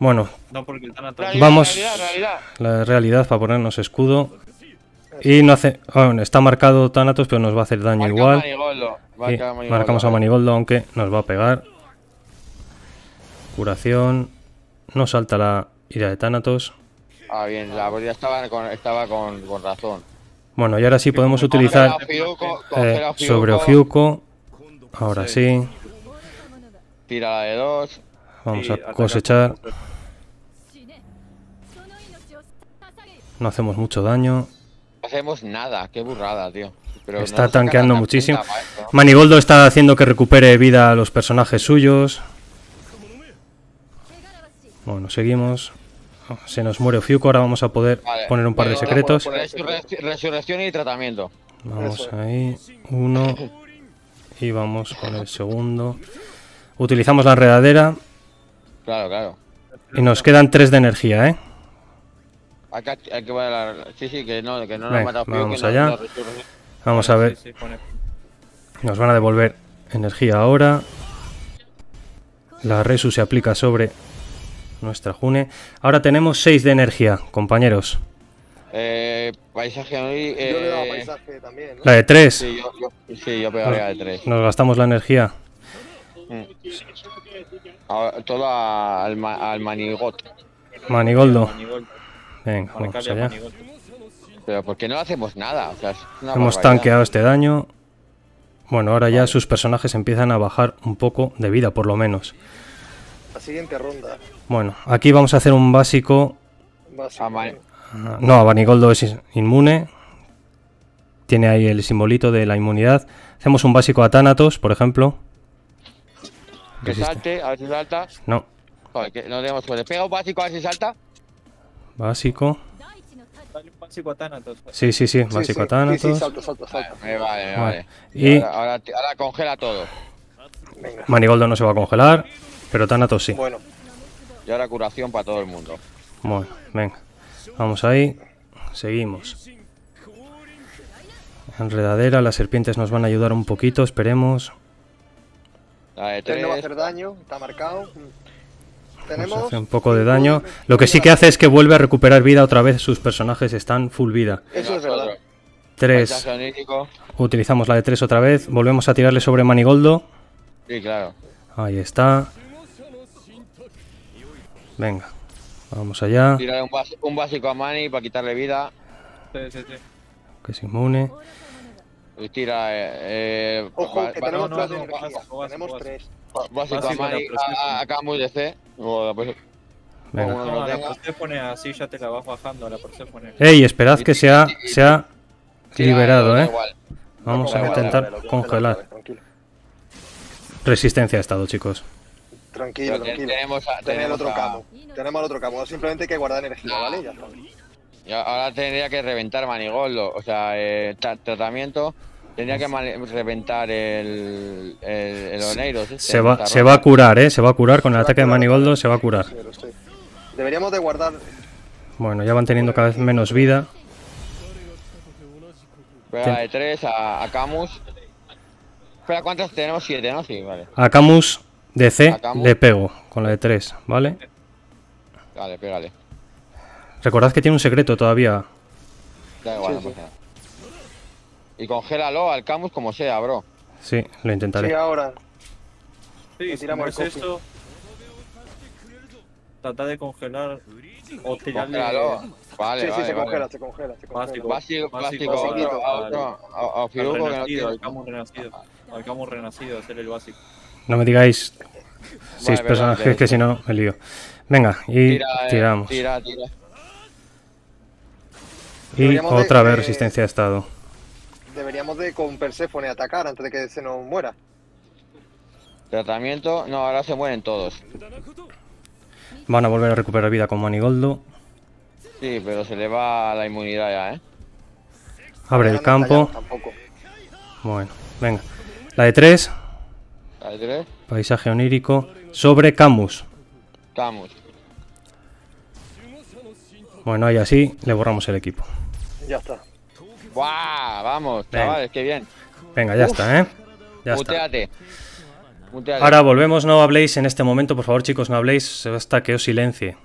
Bueno, vamos. a La realidad para ponernos escudo. Y no hace. Ah, bueno, está marcado Thanatos, pero nos va a hacer daño igual. marcamos a Manigoldo, aunque nos va a pegar. Curación. No salta la ira de Thanatos.
Ah, bien, la ya estaba con, con, razón.
Bueno, y ahora sí podemos utilizar eh, sobre Ofiuco. Ahora sí.
Tira de dos. Vamos a cosechar.
No hacemos mucho daño. No
hacemos nada, qué burrada, tío. Pero está tanqueando muchísimo. Manigoldo
está haciendo que recupere vida a los personajes suyos. Bueno, seguimos. Se nos muere Fiuco, ahora vamos a poder poner un par de secretos.
resurrección y tratamiento.
Vamos ahí, uno. Y vamos con el segundo. Utilizamos la redadera. Claro, claro. Y nos quedan tres de energía, ¿eh?
Sí, sí, que no, que no Vamos allá.
vamos a ver. Nos van a devolver energía ahora. La resu se aplica sobre nuestra June. Ahora tenemos 6 de energía, compañeros.
Eh, paisaje hoy. Eh... Yo paisaje también. ¿no? La de 3. Sí, yo, de 3. Nos
gastamos la energía.
Mm. todo al, ma al Manigoldo.
Venga, vamos allá. Pero porque no hacemos nada? O sea,
Hemos tanqueado
este daño. Bueno, ahora ya sus personajes empiezan a bajar un poco de vida, por lo menos
siguiente ronda.
Bueno, aquí vamos a hacer un básico.
Ah, ah,
no, a
vale. No, es inmune. Tiene ahí el simbolito de la inmunidad. Hacemos un básico a Thanatos, por ejemplo.
Que salte, a ver si salta. No. que no tenemos suerte. Pega un básico a ver si salta.
Básico.
Pues. Sí, sí, sí, básico a Thanatos. Sí, sí, salto, salto, salto. Vale, vale. Y ahora, congela todo. Venga. Manigoldo
no se va a congelar. Pero Thanatos sí. Bueno,
y ahora curación para todo el mundo.
Bueno, venga. Vamos ahí. Seguimos. Enredadera, las serpientes nos van a ayudar un poquito, esperemos. La
de este no va a hacer daño, está marcado.
Tenemos... Hace un poco de daño. Lo que sí que hace es que vuelve a recuperar vida otra vez. Sus personajes están full vida. Eso es
verdad. 3.
Utilizamos la de 3 otra vez. Volvemos a tirarle sobre Manigoldo. Sí, claro. Ahí está. Venga, vamos allá.
Tira un, básico a Mani para quitarle vida. Sí, sí, sí.
Que se inmune.
tira. Eh, eh, Ojo,
que tenemos,
tenemos tres
Básico, a Mani,
Acá de C.
Venga.
así ya te la vas bajando, la Ey, esperad que se
ha, se ha liberado, eh. Vamos a intentar congelar. Resistencia ha estado, chicos.
Tranquilo, tranquilo. Tenemos, el otro camo. Tenemos el otro camo. Simplemente hay que guardar energía, ah. ¿vale?
Ya ahora tendría que reventar manigoldo. O sea, eh, tratamiento. Tendría que reventar el, el, Se,
va, se va a curar, ¿eh? Se va a curar con el ataque de manigoldo. Se va a curar. Deberíamos de guardar. Bueno, ya van teniendo cada vez menos vida. tres
de 3 a, Camus. Espera, ¿cuántos tenemos? Siete, ¿no? Sí, vale.
A Camus de C le pego con la de 3, ¿vale? Dale, pégale. Recordad que tiene un secreto todavía.
Da igual, sí, Y congélalo al Camus como sea, bro.
Sí, lo intentaré. Sí,
ahora.
Sí, tiramos esto. Trata de congelar o Vale, sí, vale, sí, se, Congela, se congela, se congela. Básico. Básico, básico. a, Al Camus renacido, al Camus renacido, hacer el básico.
No me digáis si es personajes que si no me lío. Venga, y eh, tiramos. Y otra vez resistencia de estado.
Deberíamos de con Persephone atacar antes de que se nos muera.
Tratamiento. No, ahora se mueren todos.
Van a volver a recuperar vida con Manigoldo.
Sí, pero se le va la inmunidad ya, ¿eh?
Abre el campo. Bueno, venga. La de tres. Paisaje onírico. Sobre Camus. Camus. Bueno, y así le borramos el equipo.
Ya está. ¡Buah! Vamos, chavales, qué bien. Venga, ya está, ¿eh? Ya está. Ahora
volvemos,
no habléis en este momento, por favor, chicos, no habléis hasta que os silencie.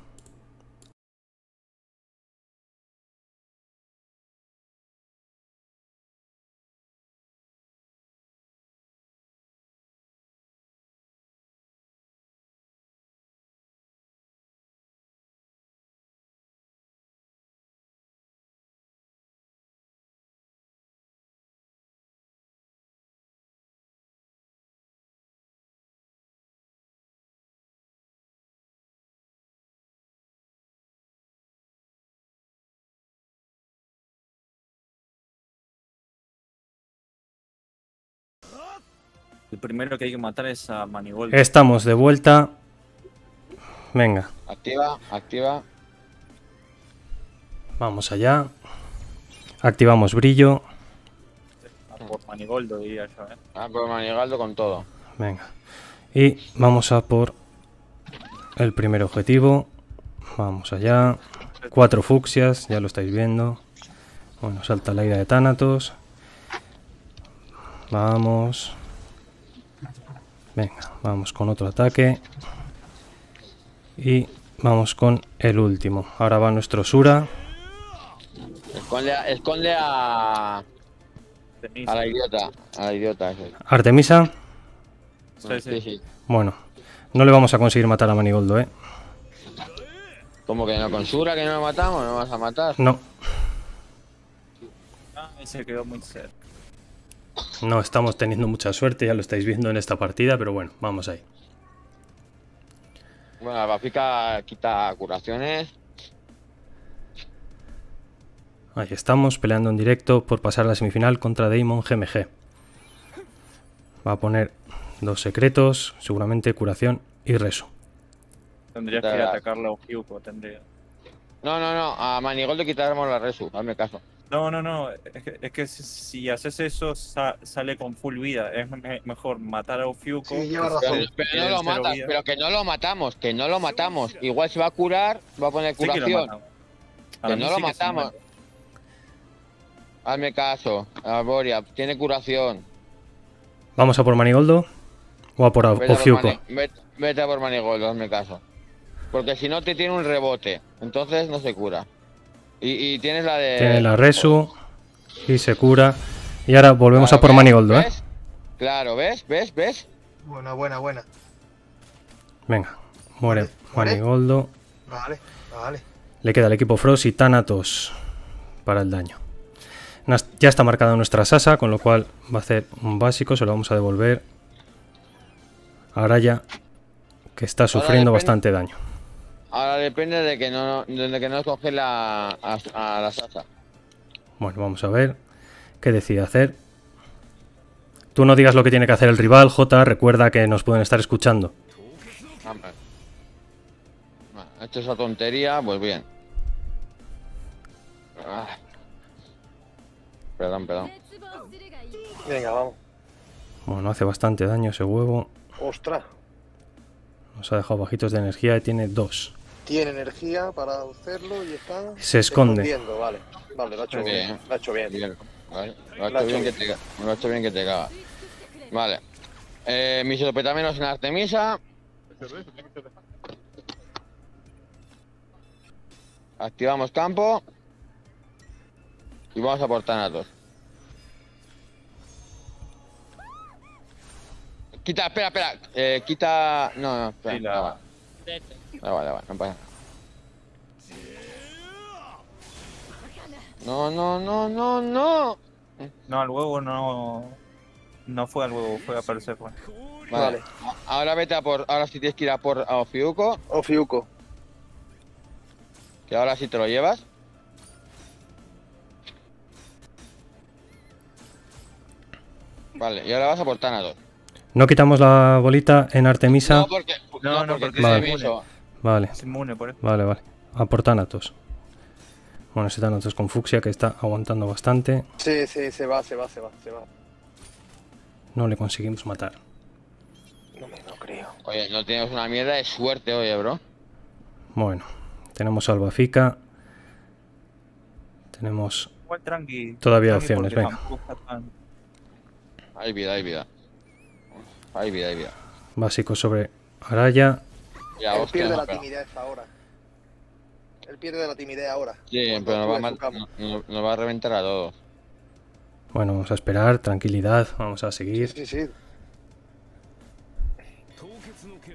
El primero que hay que matar es a
Manigoldo.
Estamos de vuelta. Venga.
Activa, activa.
Vamos allá. Activamos brillo.
Ah, por Manigoldo eh. ah, por Manigoldo con todo.
Venga. Y vamos a por el primer objetivo. Vamos allá. Cuatro fucsias, ya lo estáis viendo. Bueno, salta la ira de Thanatos. Vamos. Venga, vamos con otro ataque. Y vamos con el último. Ahora va nuestro Sura.
Esconde a... a... la idiota,
¿Artemisa? Bueno, no le vamos a conseguir matar a Manigoldo, ¿eh?
¿Cómo que no? ¿Con Sura que no lo matamos? ¿No vas a matar? No. Ah, se quedó muy
cerca. No estamos teniendo mucha suerte, ya lo estáis viendo en esta partida, pero bueno, vamos ahí.
Bueno, la quita curaciones.
Ahí estamos, peleando en directo por pasar la semifinal contra Damon GMG. Va a poner dos secretos, seguramente curación y resu.
Tendrías que atacarle a Ojiuco, tendría. No, no, no, a Manigold le quitaremos la resu, hazme caso. No, no, no. Es que, si haces eso, sale con full vida. Es mejor matar a Ofiuco. Pero,
que no lo matamos, que no lo matamos. Igual se va a curar, va a poner curación.
que, no lo matamos.
Hazme caso, Arboria, tiene curación.
¿Vamos a por Manigoldo? ¿O a por Ofiuco?
a por Manigoldo, hazme caso. Porque si no te tiene un rebote, entonces no se cura.
Y, tienes la de... Tiene la Resu. Y se cura. Y ahora volvemos a por Manigoldo, ¿eh?
Claro, ¿ves? ¿Ves? ¿Ves? Buena, buena, buena.
Venga, muere Manigoldo.
Vale, vale.
Le queda el equipo Frost y Thanatos para el daño. Ya está marcada nuestra Sasa, con lo cual va a hacer un básico, se lo vamos a devolver. Ahora ya, que está sufriendo bastante daño.
Ahora depende de que no, de que no coge la, a, la salsa.
Bueno, vamos a ver qué decide hacer. Tú no digas lo que tiene que hacer el rival, J. Recuerda que nos pueden estar escuchando.
Ha hecho esa tontería, pues bien. Ah. Perdón, perdón. Venga, vamos.
Bueno, hace bastante daño ese huevo. ¡Ostras! Nos ha dejado bajitos de energía y tiene dos
tiene energía para hacerlo
y está
se esconde.
Vale, vale, lo ha hecho bien. Lo ha hecho bien. Vale. Lo, ha hecho bien, Que te, bien que caga. Vale. Eh, mis menos en Artemisa. Activamos campo. Y vamos a por Quita, espera, espera. Eh, quita. No, no, espera. Ah, Da igual, da
no No, no, no, no, no. al huevo no. No fue al huevo, fue a Persephone. Vale. Ahora
vete a por. Ahora sí tienes que ir a por a Ofiuco. Ofiuco. Que ahora sí te lo llevas. Vale, y ahora vas a por Thanatos.
No quitamos la bolita en Artemisa. No, porque. No, no, porque, se porque Vale. Vale, vale. Ah, A por Bueno, ese Thanatos con Fuxia que está aguantando bastante.
Sí, sí, se va, se
va, se va, se va.
No le conseguimos matar.
No me lo creo. Oye, no tenemos una mierda de suerte, oye, bro.
Bueno, tenemos alba Albafica. Tenemos
todavía opciones, venga.
Hay vida, hay vida. Hay vida, hay vida.
Básico sobre Araya. El Él pierde la
timidez ahora. Él pierde la timidez ahora.
Sí, pero nos va, a reventar a todos.
Bueno, vamos a esperar, tranquilidad, vamos a seguir.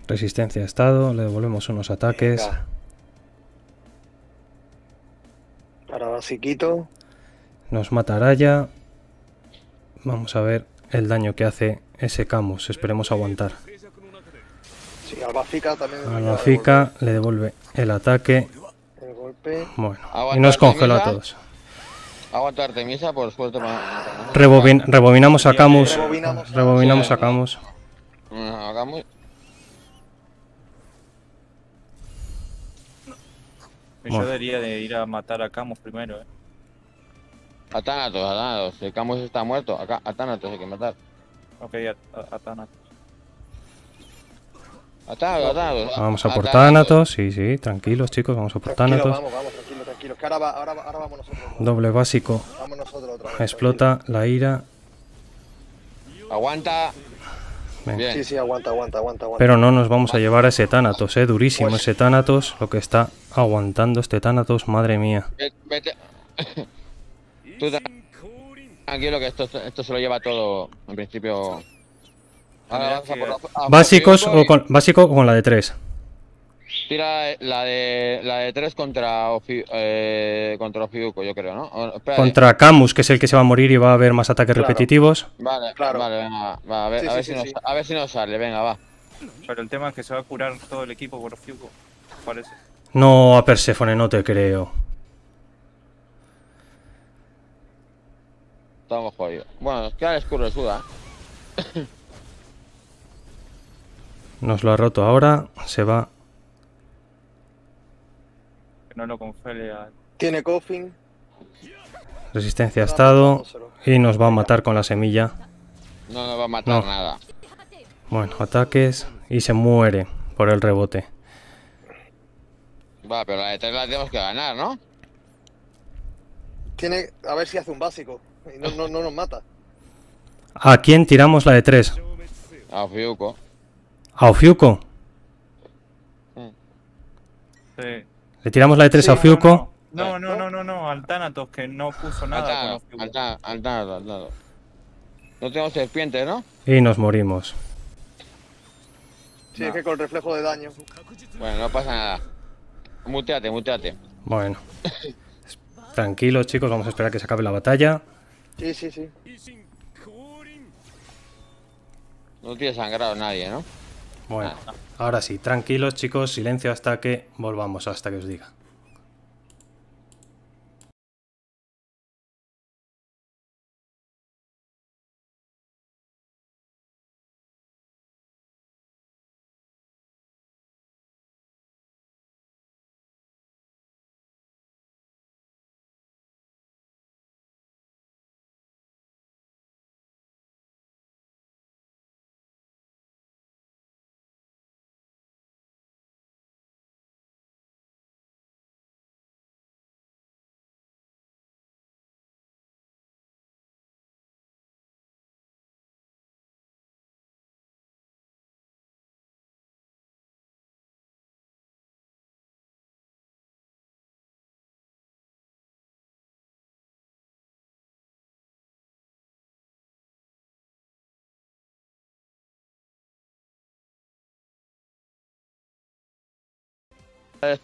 Resistencia a estado, le devolvemos unos ataques.
Para basiquito.
Nos matará ya. Vamos a ver el daño que hace ese Camus. Esperemos aguantar.
Sí, Albafica también.
Albafica
le devuelve el ataque.
El golpe. Bueno, y nos congela a todos. Aguanta Artemisa, por suerte. Para...
Rebobin rebobinamos a Camus. Rebobinamos, a Camus.
A Camus.
Yo debería de ir a matar a Camus primero, eh. A Atanatos. Si Camus está
muerto, acá, a hay que matar. Ok, a, Vamos a por Thanatos,
sí, sí, tranquilos chicos, vamos a por Thanatos Doble básico. Explota la ira.
Aguanta. Sí, sí, aguanta, aguanta, aguanta, Pero
no nos vamos a llevar a ese Thanatos, eh, durísimo pues ese Thanatos lo que está aguantando este Thanatos, madre mía.
tranquilo que esto, esto se lo lleva todo, en principio... Ah, básicos o con,
básico con la de 3. Tira eh, la de la de 3 contra eh, contra Ofiuco, yo creo, ¿no? Eh. contra Camus, que es el que se va a morir y va a haber más ataques repetitivos. Vale,
claro. Vale, venga, a ver, a, ver si Nos, sale, venga, va. Pero el tema es que se va a curar todo el equipo por Ofiuco, parece.
No, a Persephone no te creo.
Estamos jodidos.
Bueno, nos queda el suda.
Nos lo ha roto ahora, se va.
No lo Tiene coffin.
Resistencia a estado. Y nos va a matar con la semilla.
No nos va a matar nada.
Bueno, ataques. Y se muere por el rebote.
Va, pero la de tres la tenemos que ganar, ¿no? Tiene. A ver si hace un básico. Y no, no nos mata.
¿A quién tiramos la de tres?
A Fiuco.
A Ofiuco. Sí. Le tiramos la de 3 a Ofiuco.
No, no, no, no, no, al Thanatos que no puso nada. Al Thanatos, al
No tenemos serpientes, ¿no?
Y nos morimos.
Sí, es que con reflejo de daño.
Bueno, no pasa nada. Muteate, muteate.
Bueno. Tranquilos, chicos, vamos a esperar que se acabe la batalla.
Sí, sí, sí.
No tiene sangrado nadie, ¿no?
Bueno, ah, ahora sí, tranquilos chicos, silencio hasta que volvamos, hasta que os diga.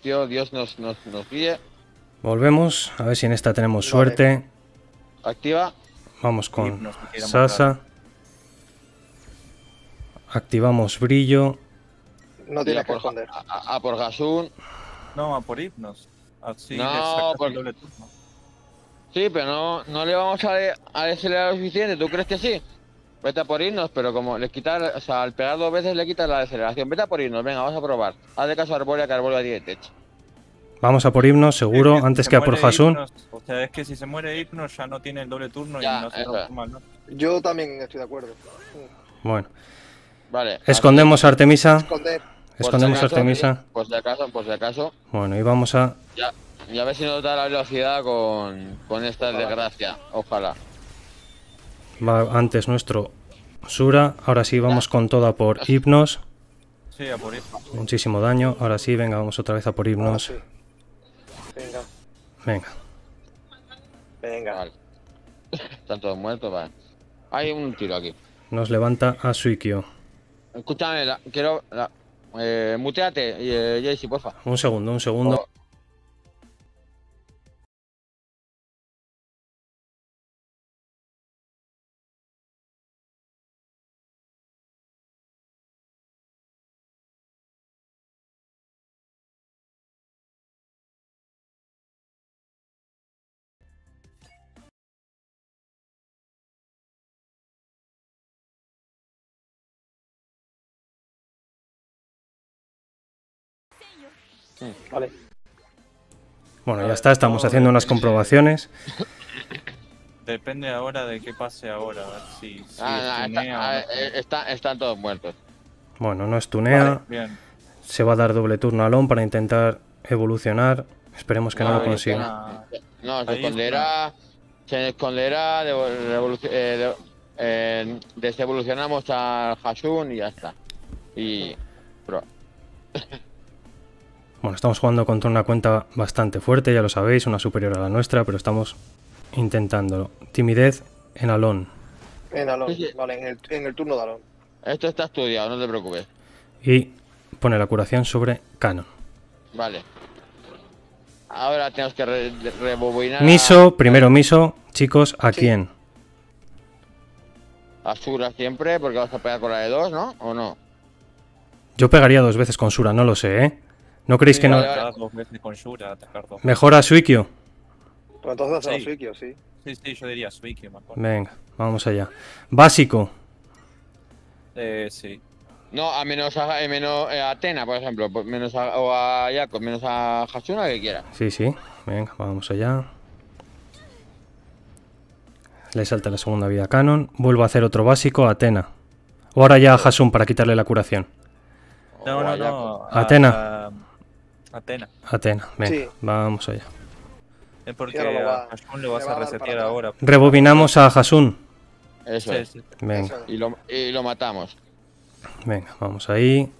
Dios nos, nos, nos guíe.
Volvemos, a ver si en esta tenemos suerte. Activa. Vamos con Sasa. Activamos brillo.
No tiene que A, por Gasun. No, a por Hipnos. Así
no, por... doble turno. Sí, pero no, no le vamos a, a lo suficiente. ¿Tú crees que sí? Vete a por irnos, pero como le quitar, o sea, al pegar dos veces le quita la aceleración.
Vete a por irnos, venga, vamos a probar. Haz de caso a Arbolia, que Arbolia tiene techo.
Vamos a por himnos, seguro, antes que a por Hasun.
O sea, es que si se muere Hipnos ya no tiene el doble turno y no se lo mal, ¿no? Yo también
estoy de acuerdo.
Bueno.
Vale. Escondemos
a Artemisa. Escondemos a Artemisa.
Por si acaso, por si acaso.
Bueno, y vamos a.
Ya, ya a ver si nos da la velocidad con, con esta desgracia. Ojalá.
Va antes nuestro Sura. Ahora sí, vamos con toda por Hipnos. Sí, a por Hipnos. Muchísimo daño. Ahora sí, venga, vamos otra vez a por Hipnos. Venga. Venga.
Venga. Están todos muertos, va. Hay un tiro aquí.
Nos levanta a Suikyo.
Escúchame, quiero...
La, eh, muteate, eh, porfa. Un segundo, un segundo. Oh.
Vale.
Bueno, ya está, estamos haciendo unas comprobaciones.
Depende ahora de qué pase ahora. Si, están todos muertos.
Bueno, no es Vale, Se va a dar doble turno a Lon para intentar evolucionar. Esperemos que no, lo consiga.
No, se esconderá. Se esconderá. Eh, de eh, desevolucionamos al Hashun y ya está. Y.
Bueno, estamos jugando contra una cuenta bastante fuerte, ya lo sabéis, una superior a la nuestra, pero estamos intentándolo. Timidez en Alon.
En Alon, vale, en el, turno de Alon. Esto está estudiado, no te preocupes.
Y pone la curación sobre Canon.
Vale. Ahora tenemos que rebobinar. Miso,
primero Miso. Chicos, ¿a quién?
A Sura siempre, porque vas a pegar con la de dos, ¿no? ¿O no?
Yo pegaría dos veces con Sura, no lo sé, ¿eh? ¿No creéis que no?
Mejor a Suikio. entonces sí. a Suikyo, sí. Sí, sí, yo diría Suikio mejor.
Venga, vamos allá. Básico.
Eh, sí. No, a menos a, eh, Atena, por ejemplo, menos a, o a Jacob, menos a Hasuna, que quiera.
Sí, sí. Venga, vamos allá. Le salta la segunda vida a Canon. Vuelvo a hacer otro básico a Atena. O ahora ya a Hasun para quitarle la curación.
No, no, no. Atena. Atena. Atena, venga,
vamos allá.
Es porque a Hasun le vas a, resetear ahora.
Rebobinamos a Jasun.
Eso es. Venga. Y, lo, matamos.
Venga, vamos ahí.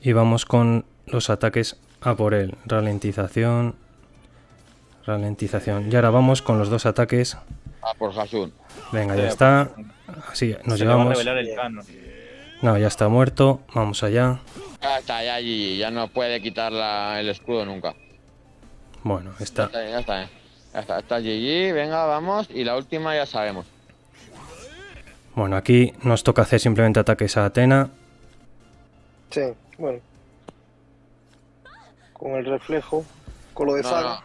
Y vamos con los ataques a por él. Ralentización. Ralentización. Y ahora vamos con los dos ataques.
A por Jasun. Venga, ya está. Así, nos llevamos.
No, ya está muerto. Vamos allá.
Ya está, ya allí. Ya no puede quitar el escudo nunca. Bueno, está. Ya está, ya está. Eh. Venga, vamos. Y la última ya sabemos.
Bueno, aquí nos toca hacer simplemente ataques a Atena.
Sí, bueno.
Con el reflejo, con lo de no,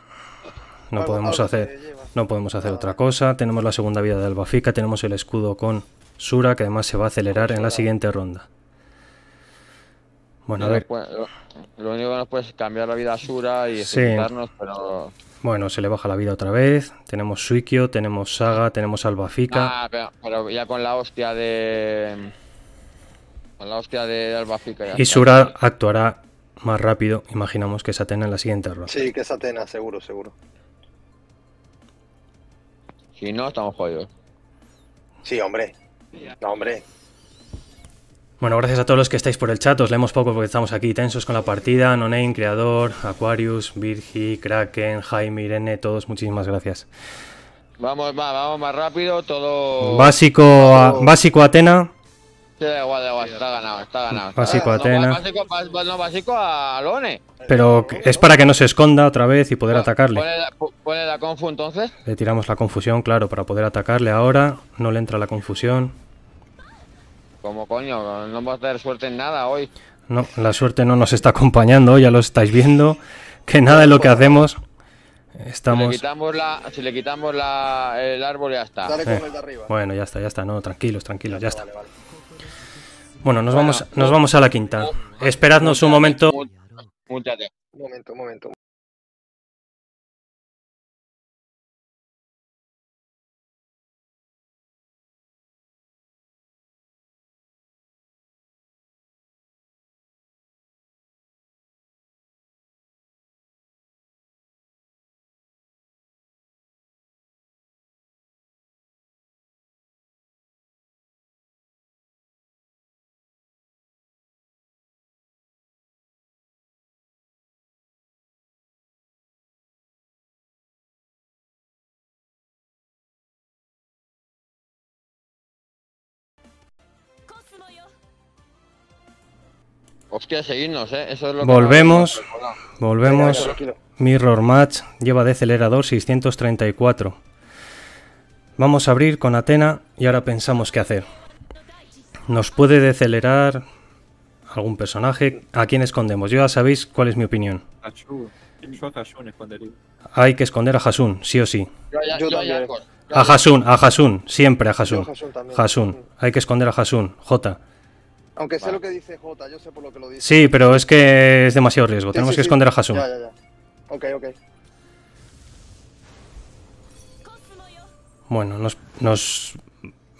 no. podemos hacer, no podemos hacer otra cosa. Tenemos la segunda vida de Albafica, tenemos el escudo con Sura, que además se va a acelerar en la siguiente ronda. Bueno, a ver.
Lo único que nos puede cambiar la vida a Sura y ejecutarnos,
pero. Bueno, se le baja la vida otra vez. Tenemos Suikyo, tenemos Saga, tenemos Albafica.
Ah, pero, ya con la hostia de. Con la hostia de Albafica ya.
Y Sura
actuará más rápido, imaginamos, que Satena en la siguiente ronda.
Sí, que Satena, seguro, seguro.
Si
no, estamos jodidos. Sí, hombre. No, hombre.
Bueno, gracias a todos los que estáis por el chat. Os leemos poco porque estamos aquí tensos con la partida. Nonain, Creador, Aquarius, Virgi, Kraken, Jaime, Irene, todos. Muchísimas gracias. Vamos más, vamos más rápido, todo... Básico, básico Atena está ganado, está ganado. Básico Atena. básico, a Lone. Pero es para que no se esconda otra vez y poder ah, atacarle. la, entonces. Le tiramos la confusión, claro, para poder atacarle ahora. No le entra la confusión.
¿Cómo coño, no va a tener
suerte en nada hoy. No, la suerte no nos está acompañando, ya lo estáis viendo. Que nada de lo que hacemos. Estamos... Si
le quitamos, la, el árbol, ya está.
Bueno, ya está, ya está. No, tranquilos, tranquilos, ya, está.
Bueno, nos vamos, nos pues, vamos a la quinta. Esperadnos un momento. Un momento, un momento. Eh. volvemos,
volvemos. Mirror Match lleva decelerador 634. Vamos a abrir con Atena y ahora pensamos qué hacer. Nos puede decelerar algún personaje. ¿A quién escondemos? ya sabéis cuál es mi opinión. Hay que esconder a Hasun, sí o sí.
A Hasun, a Hasun, siempre a Hasun.
Hasun, hay que esconder a Jasun. J.
Aunque sé lo que dice Jota, yo
sé por lo que lo dice. Sí, pero es que es demasiado riesgo. Tenemos que esconder a Hasum. Ya, ya, ya. Bueno, nos,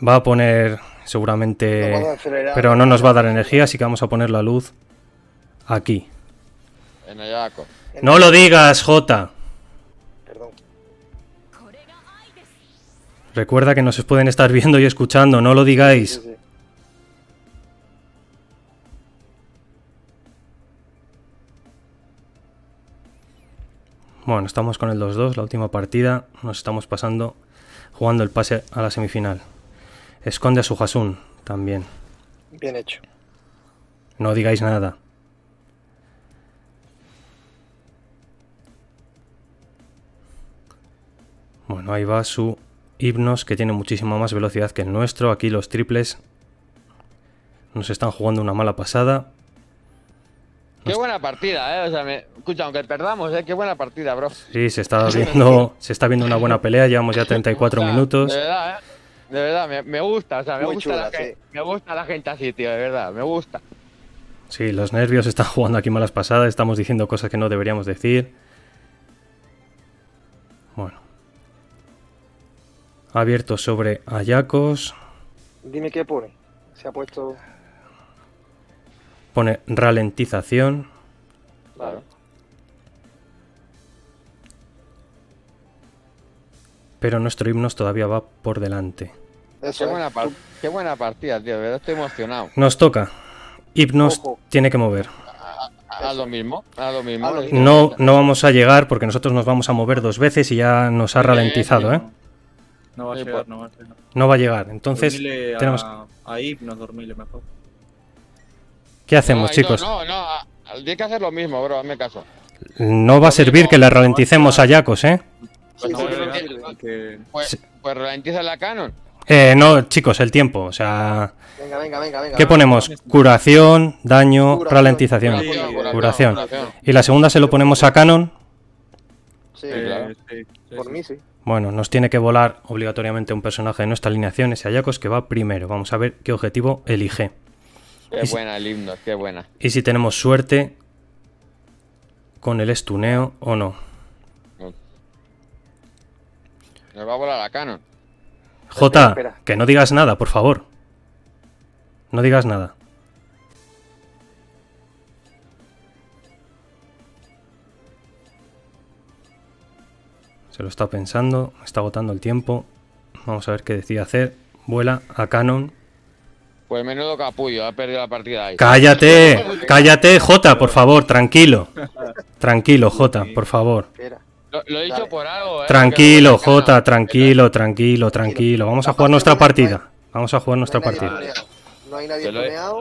va a poner seguramente... pero no nos va a dar energía, así que vamos a poner la luz aquí. No lo digas, Jota. Perdón. Recuerda que nos pueden estar viendo y escuchando, no lo digáis. Bueno, estamos con el 2-2, la última partida. Nos estamos pasando jugando el pase a la semifinal. Esconde a su Hasun también. Bien hecho. No digáis nada. Bueno, ahí va su Hipnos, que tiene muchísima más velocidad que el nuestro. Aquí los triples nos están jugando una mala pasada.
Qué buena partida, eh. O sea, Escucha, aunque perdamos, eh, qué buena partida, bro.
Sí, se está viendo, se está viendo una buena pelea, llevamos ya 34 minutos. De
verdad, eh. De verdad, me, gusta, o sea, me gusta, la gente, me gusta la gente así, tío, de verdad, me gusta.
Sí, los nervios están jugando aquí malas pasadas, estamos diciendo cosas que no deberíamos decir. Bueno. Abierto sobre Ayacos.
Dime qué pone. Se ha puesto
Pone ralentización. Claro. Pero nuestro himnos todavía va por delante.
qué, buena qué, buena partida, tío. De verdad estoy emocionado.
Nos toca. Hipnos tiene que mover.
A lo mismo, a lo mismo.
No, no vamos a llegar porque nosotros nos vamos a mover dos veces y ya nos ha ralentizado, ¿eh?
No va a llegar, pues. no va a llegar.
No va a llegar, entonces tenemos...
A, Hipnos, mejor.
¿Qué hacemos, chicos?
No, no, tiene que hacer lo mismo, bro, hazme caso.
No va a servir que le ralenticemos a Yacos, ¿eh?
Pues, pues no, la Canon.
Eh, no, chicos, el tiempo, o sea... Venga, venga, venga, venga. ¿Qué ponemos? Curación, daño, ralentización. curación, ¿Y la segunda se lo ponemos a Canon?
Sí, eh, claro. Por mí sí.
Bueno, nos tiene que volar obligatoriamente un personaje de nuestra alineación, ese Ayacos, que va primero. Vamos a ver qué objetivo elige.
Qué buena el himno, qué buena.
Y si tenemos suerte con el estuneo o no.
Nos va a volar a Canon.
Jota, que no digas nada, por favor. No digas nada. Se lo está pensando, está agotando el tiempo. Vamos a ver qué decide hacer. Vuela a Canon. Pues menudo capullo, ha perdido la partida ahí. Cállate, cállate, Jota, por favor, tranquilo. Tranquilo, Jota, por favor.
Lo, he dicho por
algo, ¿eh? Tranquilo, Jota, tranquilo, tranquilo, tranquilo. Vamos a jugar nuestra partida. Vamos a jugar nuestra partida.
No hay nadie planeado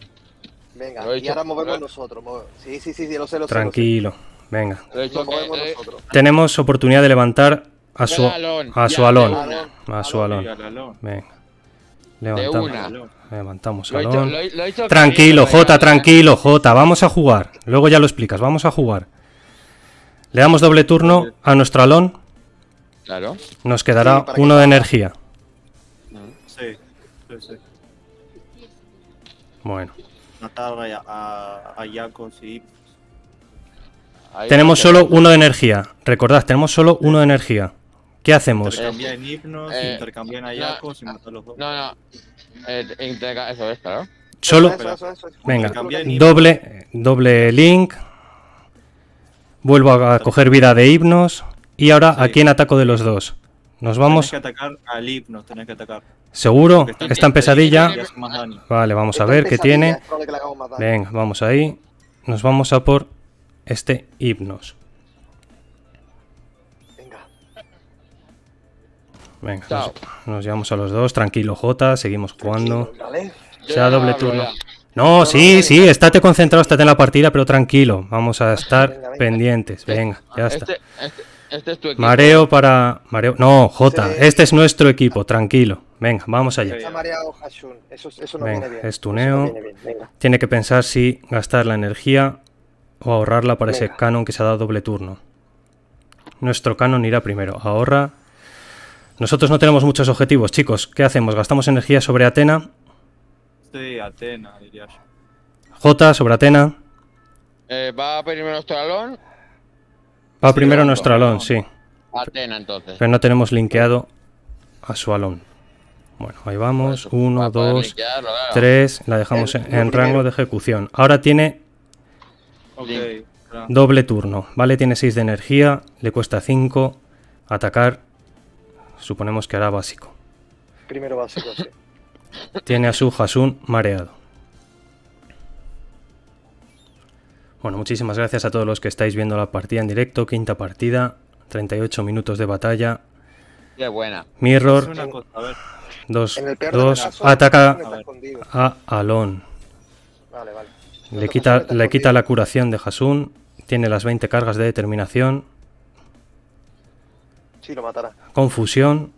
Venga, y ahora movemos nosotros. Sí, sí, sí, sí lo sé, lo Tranquilo,
venga. Eh, Tenemos oportunidad de levantar a su, a su alón. A su alón. Venga. Levantamos, Levantamos tranquilo, Jota, tranquilo, Jota. Vamos a jugar. Luego ya lo explicas. Vamos a jugar. Le damos doble turno a nuestro alón.
Claro. Nos quedará uno de energía. Sí, sí, sí.
Bueno. a, Tenemos solo uno de energía.
Recordad, tenemos solo uno de energía. ¿Qué hacemos?
Intercambian eh, himnos, eh, intercambian ayacos no, y matan los dos. No, no. Eh, Eso es,
claro.
Solo. Venga, doble, doble link. Vuelvo a coger vida de himnos. Y ahora, ¿a quién ataco de los dos? Nos vamos. Tienes
que atacar al himnos, tenés que atacar.
¿Seguro? Está, en pesadilla. Vale, vamos a ver qué tiene. Venga, vamos ahí. Nos vamos a por este himnos. Venga, nos, llevamos a los dos. Tranquilo, Jota, seguimos jugando. Se da doble turno. No, sí, sí, estate concentrado, estate en la partida, pero tranquilo. Vamos a estar pendientes. Este, venga, ya está. Este, este, mareo para. Mareo. No, Jota, este es nuestro equipo, tranquilo. Venga, vamos allá.
venga, Es
tuneo. Tiene que pensar si gastar la energía o ahorrarla para ese canon que se ha dado doble turno. Nuestro canon irá primero. Ahorra nosotros no tenemos muchos objetivos, chicos. ¿Qué hacemos? ¿Gastamos energía sobre Atena?
Sí, Atena, diría yo.
J sobre Atena. Eh, va primero nuestro alón. Va primero nuestro alón, sí.
Atena, entonces. Pero
no tenemos linkeado a su alón. Bueno, ahí vamos. Uno, dos, tres. La dejamos en, rango de ejecución. Ahora tiene doble turno. Vale, tiene seis de energía. Le cuesta 5. Atacar Suponemos que hará básico.
Primero básico, sí.
Tiene a su Hasun mareado. Bueno, muchísimas gracias a todos los que estáis viendo la partida en directo. Quinta partida, 38 minutos de batalla. Qué buena. Mirror. Dos, dos ataca a, Alon. Vale, vale. Le quita, le quita la curación de Hasun. Tiene las 20 cargas de determinación lo matará. Confusión.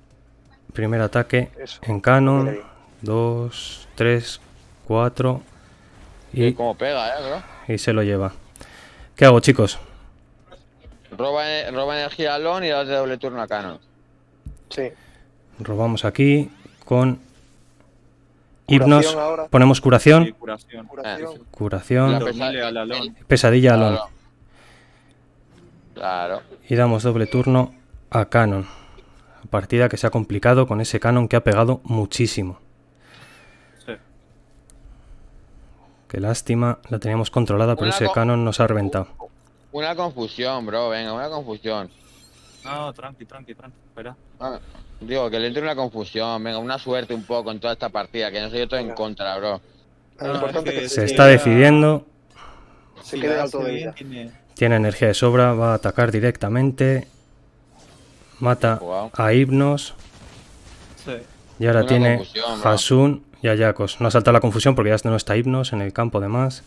Primer ataque en canon. Dos, tres, cuatro. Y, como
pega, eh,
Y se lo lleva. ¿Qué hago, chicos?
Roba, roba energía a Lon y das doble turno a Canon.
Sí. Robamos aquí con Hipnos. Ponemos curación.
curación. Eh, pesadilla, a Lon.
Y damos doble turno a Canon. Partida que se ha complicado con ese Canon que ha pegado muchísimo. Sí. Qué lástima, la teníamos controlada, pero ese Canon nos ha reventado.
Una confusión, bro, venga, una confusión.
No, tranqui, tranqui, tranqui, espera.
Ah, digo, que le entre una confusión, venga, una suerte un poco en toda esta partida, que no soy yo todo en contra, bro. Ah,
se, está decidiendo.
Tiene energía de sobra, va a atacar directamente mata a Hipnos. Y ahora tiene Hasun y a Yakos. No salta la confusión porque ya no está Hipnos en el campo de más.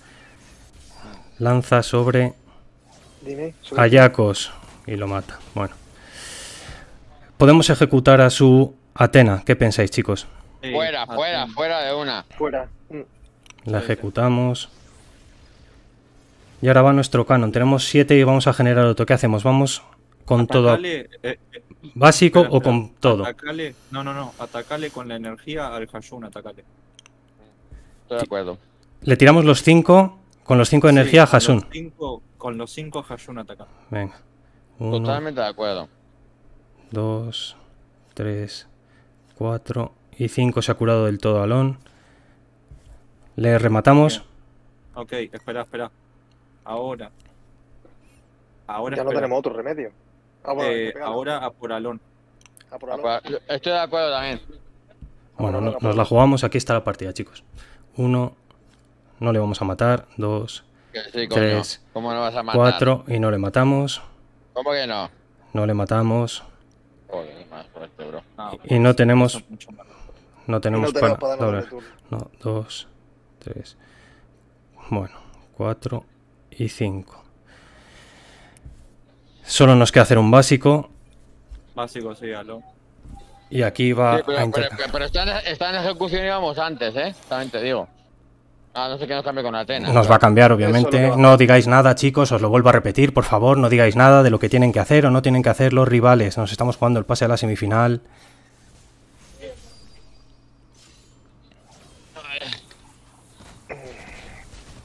Lanza sobre,
ayacos
y lo mata. Bueno. Podemos ejecutar a su Atena. ¿Qué pensáis, chicos?
fuera, fuera, fuera de una. Fuera.
La ejecutamos. Y ahora va nuestro canon. Tenemos 7 y vamos a generar otro. ¿Qué hacemos? Vamos con todo. Eh, eh, básico o con todo.
Atacale, no, no, no. Atacale con la energía al Hashun, atacale. Estoy de acuerdo.
Le tiramos los 5. Con los 5 de energía a Hashun.
con los 5 Hashun ataca. Venga. Totalmente de acuerdo.
2, 3, 4 y 5 se ha curado del todo Alon. Le rematamos.
ok, espera, espera. Ahora. Ahora. Ya no tenemos otro remedio. Ah, eh, ahora a por Alon. Estoy de acuerdo también.
Bueno, nos la jugamos. Aquí está la partida, chicos. Uno, no le vamos a matar. Dos, tres, cuatro y no le matamos. ¿Cómo que no? No le matamos.
y, no tenemos...
No tenemos no para, No, dos, tres... Bueno, cuatro y cinco. Solo nos queda hacer un básico.
Básico, sí, aló.
Y aquí va pero, a pero, pero, está, en,
ejecución y vamos antes, ¿eh? También te digo.
Ah, no sé qué nos cambie con Atenas. Nos va a cambiar, obviamente.
No digáis nada, chicos. Os lo vuelvo a repetir, por favor. No digáis nada de lo que tienen que hacer o no tienen que hacer los rivales. Nos estamos jugando el pase a la semifinal.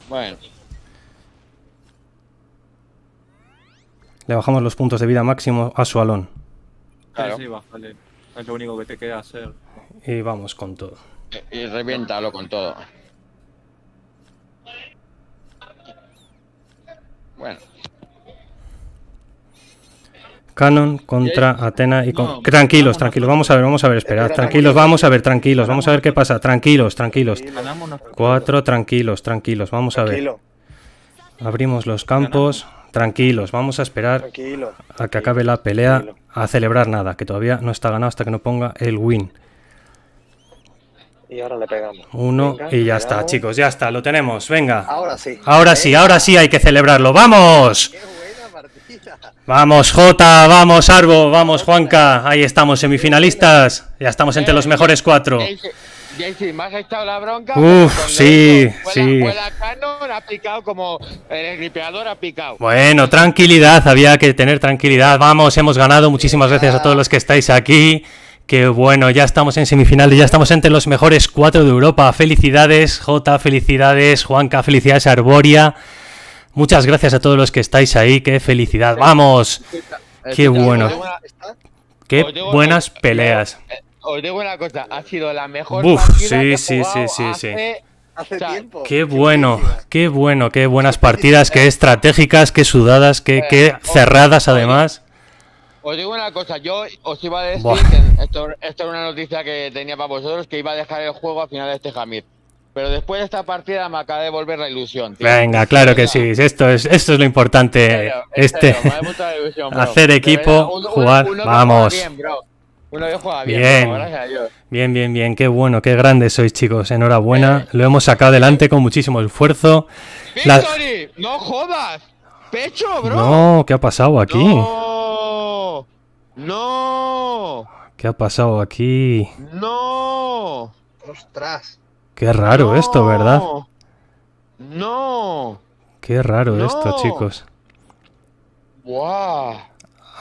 Bueno. bajamos los puntos de vida máximo a su alón.
Es lo único que te queda hacer.
Y vamos con todo.
Y, reviéntalo con todo. Bueno.
Canon contra Atena y con... tranquilos, tranquilos, vamos a ver, vamos a ver, esperad, tranquilos, vamos a ver, tranquilos, vamos a ver qué pasa, tranquilos, tranquilos. Cuatro, tranquilos, tranquilos, vamos a ver. Abrimos los campos, Tranquilos, vamos a esperar a que acabe la pelea a celebrar nada, que todavía no está ganado hasta que no ponga el win. Y ahora le pegamos. Uno y ya está, chicos, ya está, lo tenemos. Venga. Ahora sí. Ahora sí, ahora sí hay que celebrarlo. ¡Vamos! Vamos, Jota, vamos, Arbo, vamos, Juanca. Ahí estamos, semifinalistas. Ya estamos entre los eh, mejores cuatro sí, sí. Bueno, tranquilidad, había que tener tranquilidad. Vamos, hemos ganado. Muchísimas gracias a todos los que estáis aquí. Qué bueno, ya estamos en semifinales, ya estamos entre los mejores cuatro de Europa. Felicidades, J, felicidades, Juanca, felicidades, Arboria. Muchas gracias a todos los que estáis ahí, qué felicidad. Vamos, qué bueno. Qué buenas peleas. Eh, os digo una cosa, ha sido la mejor partida sí, sí, sí, sí, sí. Qué bueno, qué bueno, qué buenas partidas, qué estratégicas, qué sudadas, qué, eh, cerradas además. Os digo una
cosa, yo os iba a decir, que esto, era una noticia que tenía para vosotros, que iba a dejar el juego a
final de este Jamir, Pero después de esta partida me acaba de volver la ilusión. Venga, claro que sí. Esto es, esto es lo importante. este, hacer equipo, jugar. vamos bien, bien. Bien, bien, bien. Qué bueno, qué grandes sois, chicos. Enhorabuena. Eh. Lo hemos sacado adelante con muchísimo esfuerzo. ¡Victory! ¡No jodas! ¡Pecho, bro! No, ¿qué ha pasado aquí? ¡No! ¡No! ¿Qué ha pasado aquí? ¡No! ¡Ostras! Qué raro esto, ¿verdad? ¡No! Qué raro esto, chicos.
¡Wow!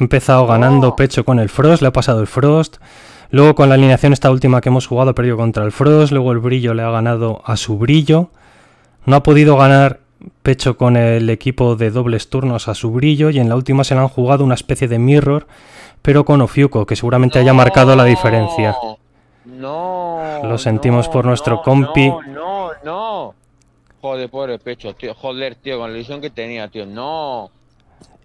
empezado ganando oh. pecho con el Frost, le ha pasado el Frost. Luego con la alineación esta última que hemos jugado ha perdido contra el Frost. Luego el brillo le ha ganado a su brillo. No ha podido ganar pecho con el equipo de dobles turnos a su brillo. Y en la última se le han jugado una especie de mirror, pero con Ofiuco, que seguramente haya marcado la diferencia. No. Lo sentimos por nuestro compi. No, no, Joder, pobre pecho, tío. Joder, tío, con la lesión que tenía, tío. No.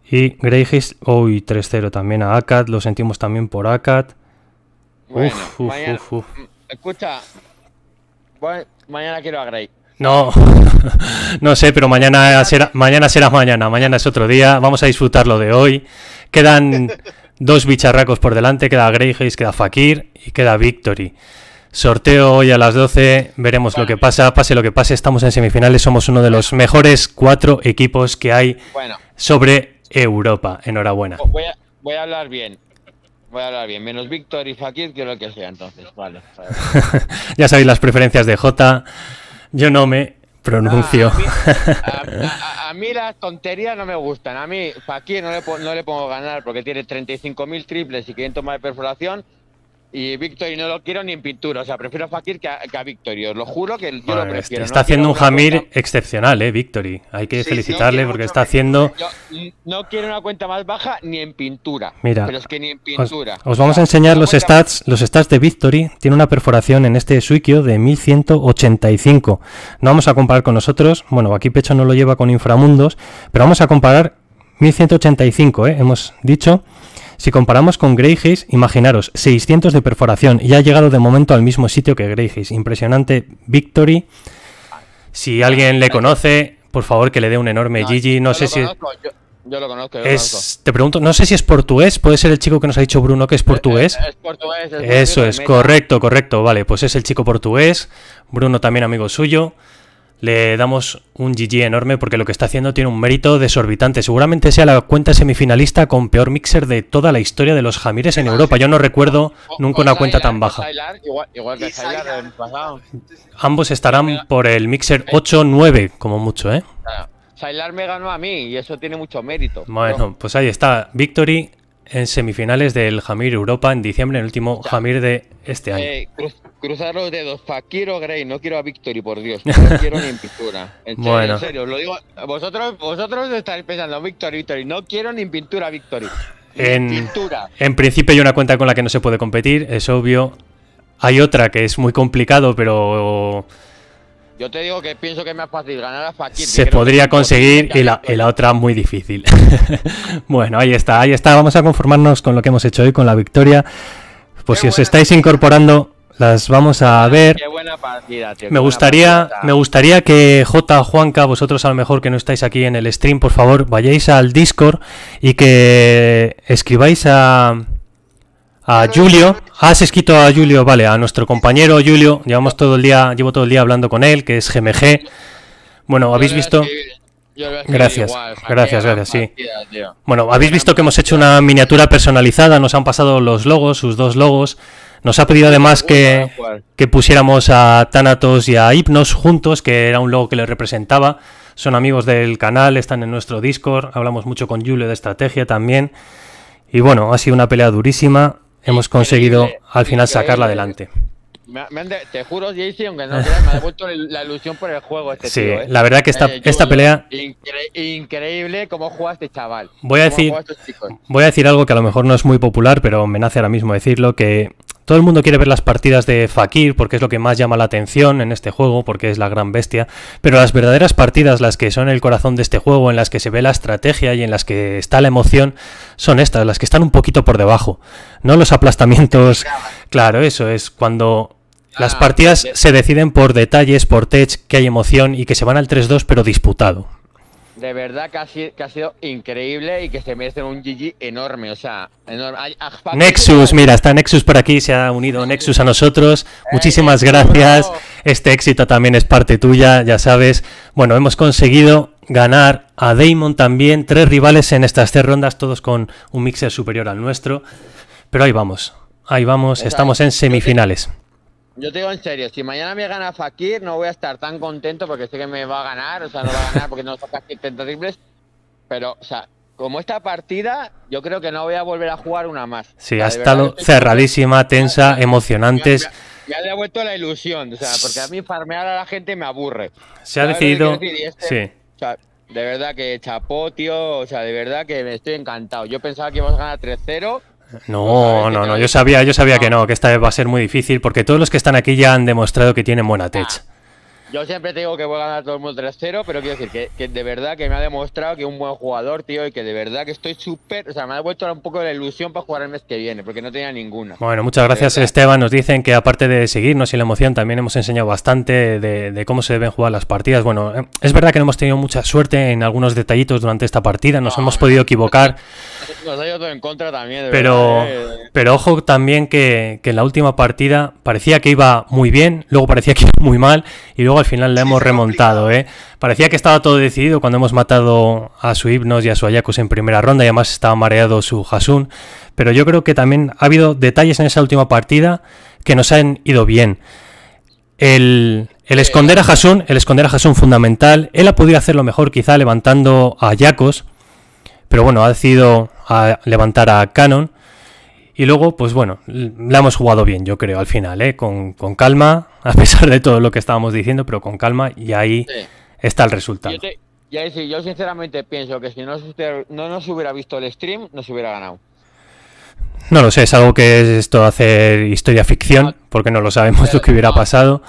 Y Greyhis hoy 3-0 también a ACAT, lo sentimos también por ACAT. uf, mm,
Escucha, mañana quiero a Grey.
No, no sé, pero mañana será, mañana será mañana, mañana es otro día, vamos a disfrutar lo de hoy. Quedan dos bicharracos por delante, queda Greyhis, queda Fakir y queda Victory. Sorteo hoy a las 12, veremos lo que pasa, pase lo que pase, estamos en semifinales, somos uno de los mejores cuatro equipos que hay sobre Europa. Enhorabuena.
Voy a, hablar bien. Voy a hablar bien. Menos Víctor y Fakir, que lo que sea, entonces. Vale.
ya sabéis las preferencias de J. Yo no me pronuncio. Ah, a, mí, las tonterías no me gustan. A mí, Fakir no le, no le pongo ganar porque tiene 35.000
triples y 500 más de perforación. Y Victory no lo quiero ni en pintura. O sea, prefiero a Fakir que a, Victory. Os lo juro que yo lo
prefiero.
Está haciendo un Jamir excepcional, ¿eh, Victory? Hay que felicitarle porque está haciendo. no quiero una cuenta más baja ni en pintura. Mira. Pero es que ni en pintura. Os, vamos a enseñar los stats. Los stats de Victory. Tiene una perforación en este suikio de 1185. No vamos a comparar con nosotros. Bueno, aquí Pecho no lo lleva con inframundos. Pero vamos a comparar 1185, ¿eh? Hemos dicho. Si comparamos con Greiges, imaginaros, 600 de perforación y ha llegado de momento al mismo sitio que Greiges. Impresionante Victory. Si alguien le conoce, por favor que le dé un enorme GG. No sé si... yo... lo conozco. Yo es, Te pregunto, no sé si es portugués, puede ser el chico que nos ha dicho Bruno que Es portugués eh, eh, Eso es, correcto, correcto. Vale, pues es el chico portugués. Bruno también amigo suyo le damos un GG enorme porque lo que está haciendo tiene un mérito desorbitante. Seguramente sea la cuenta semifinalista con peor mixer de toda la historia de los Jamires en Europa. Yo no recuerdo nunca una cuenta tan baja. Ambos estarán por el mixer 8-9, eh. como mucho, ¿eh?
Sailar me ganó a mí y eso tiene mucho mérito.
Bueno, pues ahí está. Victory en semifinales del Jamir Europa en diciembre, en el último Jamir de este eh, año. cruzar los dedos,
pa, quiero Grey, no quiero a Victory, por Dios, no quiero ni en pintura. En serio, bueno. en serio, lo digo, vosotros, vosotros estáis pensando, Victory, Victory, no quiero ni en pintura, Victory.
En, en principio hay una cuenta con la que no se puede competir, es obvio. Hay otra que es muy complicado, pero yo te digo que pienso que es más fácil ganar a Se podría conseguir y la, otra muy difícil. bueno, ahí está, ahí está. Vamos a conformarnos con lo que hemos hecho hoy, con la victoria. Pues si os estáis incorporando, las vamos a ver. Qué buena
partida, tío. me,
gustaría, me gustaría que J. Juanca, vosotros a lo mejor que no estáis aquí en el stream, por favor, vayáis al Discord y que escribáis a a Julio. Has escrito a Julio, vale, a nuestro compañero Julio. Llevamos todo el día, llevo todo el día hablando con él, que es GMG. Bueno, habéis visto. Gracias, gracias, gracias, sí. Bueno, habéis visto que hemos hecho una miniatura personalizada, nos han pasado los logos, sus dos logos. Nos ha pedido además que, pusiéramos a Thanatos y a Hipnos juntos, que era un logo que le representaba. Son amigos del canal, están en nuestro Discord, hablamos mucho con Julio de estrategia también. Y bueno, ha sido una pelea durísima hemos conseguido eh, al eh, final sacarla adelante. te juro, Jason, aunque
no me ha la ilusión por el juego este Sí, ¿eh? la verdad que esta, esta pelea...
increíble cómo juega este chaval. Voy a, decir, voy a decir algo que a lo mejor no es muy popular, pero me nace ahora mismo decirlo, que todo el mundo quiere ver las partidas de Fakir porque es lo que más llama la atención en este juego, porque es la gran bestia, pero las verdaderas partidas, las que son el corazón de este juego, en las que se ve la estrategia y en las que está la emoción, son estas, las que están un poquito por debajo. No los aplastamientos... Claro, eso es cuando las ah, partidas se deciden por detalles, por tech, que hay emoción y que se van al 3-2 pero disputado
de verdad que ha, sido, que ha sido increíble y que se merece un GG enorme. O sea, enorme. Ah,
Nexus, mira, está Nexus por aquí, se ha unido Nexus a nosotros. Eh, Muchísimas gracias. Este éxito también es parte tuya, ya sabes. Bueno, hemos conseguido ganar a Damon también, tres rivales en estas tres rondas, todos con un mixer superior al nuestro. Pero ahí vamos, ahí vamos, estamos en semifinales.
Yo te digo en serio, si mañana me gana Fakir, no voy a estar tan contento porque sé que me va a ganar, o sea, no va a ganar porque no saca 70 triples. Pero, o sea, como esta partida, yo creo
que no voy a volver a jugar una más. Sí, ha estado cerradísima, tensa, emocionantes. Ya le ha vuelto
la ilusión, o sea, porque a mí farmear a la gente me aburre.
Se ha decidido. Este, sí. O sea, de verdad que chapó, tío, o sea, de verdad que me estoy encantado. Yo pensaba que íbamos a ganar 3-0. No, no, no, yo sabía, yo sabía que no, que esta vez va a ser muy difícil porque todos los que están aquí ya han demostrado que tienen buena ah, tech. Yo siempre te digo que voy a ganar todo el mundo 3-0, pero quiero
decir que, de verdad que me ha demostrado que es un buen jugador, tío, y que de verdad que estoy súper. O sea, me ha vuelto un poco la ilusión para jugar el mes que viene, porque no tenía
ninguna. Bueno, muchas gracias, Esteban. Nos dicen que aparte de seguirnos y la emoción, también hemos enseñado bastante de, cómo se deben jugar las partidas. Bueno, eh, es verdad que no hemos tenido mucha suerte en algunos detallitos durante esta partida, nos hemos podido equivocar. Nos ha
ido todo en contra también, pero, eh.
Pero ojo también que, que en la última partida parecía que iba muy bien, luego parecía que iba muy mal y luego al final la hemos remontado. ¿eh? Parecía que estaba todo decidido cuando hemos matado a su Hipnos y a su Ayakus en primera ronda y además estaba mareado su Hasun. Pero yo creo que también ha habido detalles en esa última partida que nos han ido bien. El, esconder a Hasun, el esconder a Hasun fundamental, él ha podido hacerlo mejor quizá levantando a Ayacos pero bueno, ha decidido levantar a Canon. Y luego, pues bueno, la hemos jugado bien, yo creo, al final, ¿eh? con, calma, a pesar de todo lo que estábamos diciendo, pero con calma, y ahí está el resultado.
Yo, yo sinceramente pienso que si no, no nos hubiera visto el stream, nos hubiera ganado.
No lo sé, es algo que es esto de hacer historia ficción, porque no lo sabemos lo, que hubiera pasado.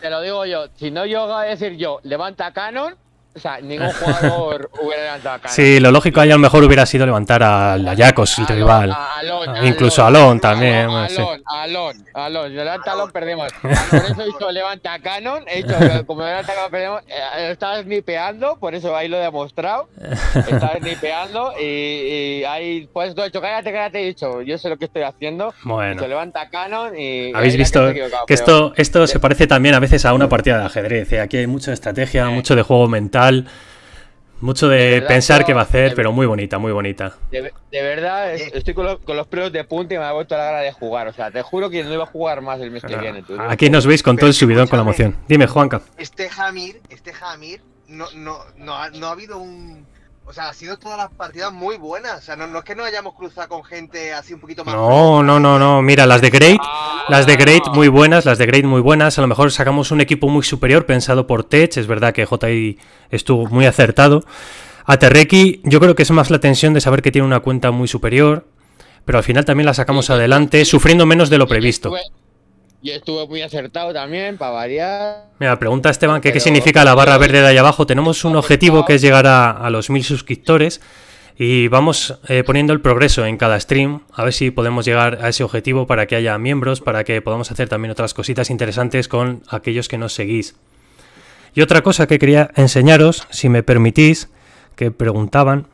Te, lo digo yo, si no yo a decir yo, levanta Canon, o sea, ningún jugador hubiera levantado a Sí, lo lógico ahí a lo mejor hubiera sido levantar a Ayacos, el rival. Ah, incluso a Alon también. Alon, sí. Alon, Alon, levanta Alon, perdemos. Por eso he hizo levanta a Canon, he hecho, como
levanta Canon, perdemos. estabas eh, eh, estaba snipeando, por eso ahí lo he demostrado. Estaba snipeando y, y ahí, pues lo he hecho, cállate, cállate, he dicho, yo sé lo que estoy haciendo. Bueno. Se
levanta a Canon y... Habéis visto que, esto, esto se parece también a veces a una partida de ajedrez. Eh? Aquí hay mucha estrategia, mucho de juego mental mucho de, pensar que qué va a hacer, pero muy bonita, muy bonita. De, verdad, eh. estoy con,
los pelos de punta y me ha vuelto la gana de jugar. O sea, te juro que no iba a jugar más el mes
que viene.
Aquí nos veis con todo el
subidón con la emoción. Dime, Juanca.
Este Jamir,
este Jamir, no, no, no ha habido un o sea, ha
sido todas las partidas muy buenas. O sea, no, es que no hayamos cruzado con gente así un poquito más. No, no, no, no. Mira, las de Great, ah. las de Great muy buenas, las de Great muy buenas. A lo mejor sacamos un equipo muy superior pensado por Tech. Es verdad que JI estuvo muy acertado. A Terreki, yo creo que es más la tensión de saber que tiene una cuenta muy superior. Pero al final también la sacamos adelante, sufriendo menos de lo previsto. Yo estuve muy acertado también, para variar. Mira, pregunta Esteban qué significa la barra verde de ahí abajo. Tenemos un objetivo que es llegar a, los mil suscriptores y vamos eh, poniendo el progreso en cada stream, a ver si podemos llegar a ese objetivo para que haya miembros, para que podamos hacer también otras cositas interesantes con aquellos que nos seguís. Y otra cosa que quería enseñaros, si me permitís, que preguntaban,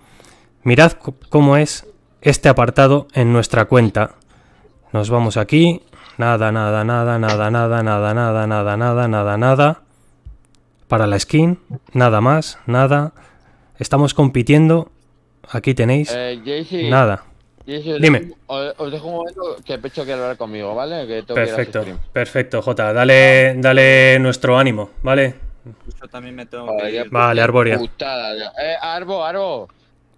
mirad cómo es este apartado en nuestra cuenta. Nos vamos aquí, Nada, nada, nada, nada, nada, nada, nada, nada, nada, nada, nada. Para la skin, nada más, nada. Estamos compitiendo. Aquí tenéis. nada. Dime.
Os, dejo un momento que Pecho quiere hablar conmigo, ¿vale? Que tengo perfecto, que
perfecto, Jota. Dale, dale nuestro ánimo, ¿vale?
Yo también me tengo vale, que Arboria. Arbo, Arbo.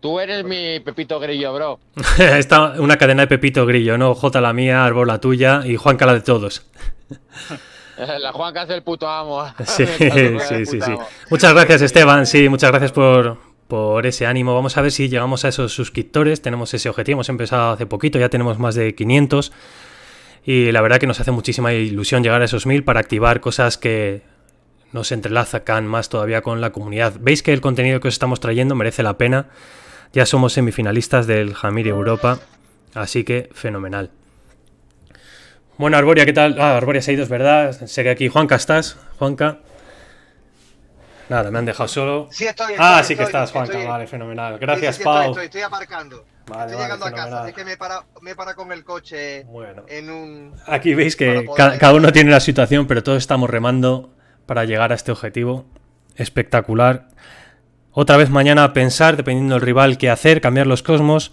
Tú eres mi Pepito Grillo, bro.
Está una cadena de Pepito Grillo, ¿no? Jota la mía, Árbol la tuya y Juanca la de todos. La Juanca es el puto amo. Sí, sí, sí, Muchas gracias, Esteban. Sí, muchas gracias por, por ese ánimo. Vamos a ver si llegamos a esos suscriptores. Tenemos ese objetivo. Hemos empezado hace poquito, ya tenemos más de 500. Y la verdad que nos hace muchísima ilusión llegar a esos mil para activar cosas que nos entrelazan más todavía con la comunidad. Veis que el contenido que os estamos trayendo merece la pena. Ya somos semifinalistas del Jamir Europa, así que fenomenal. Bueno, Arboria, ¿qué tal? Ah, Arboria se ha ido, verdad. Sé que aquí Juanca estás, Juanca. Nada, me han dejado solo. Sí, estoy. ah, sí que estás, Juanca. vale, fenomenal. Gracias, Pau. Estoy,
aparcando. estoy llegando a casa, así que me para, me con el coche bueno. en
un... Aquí veis que cada uno tiene la situación, pero todos estamos remando para llegar a este objetivo. Espectacular. Otra vez mañana a pensar, dependiendo del rival, qué hacer, cambiar los cosmos.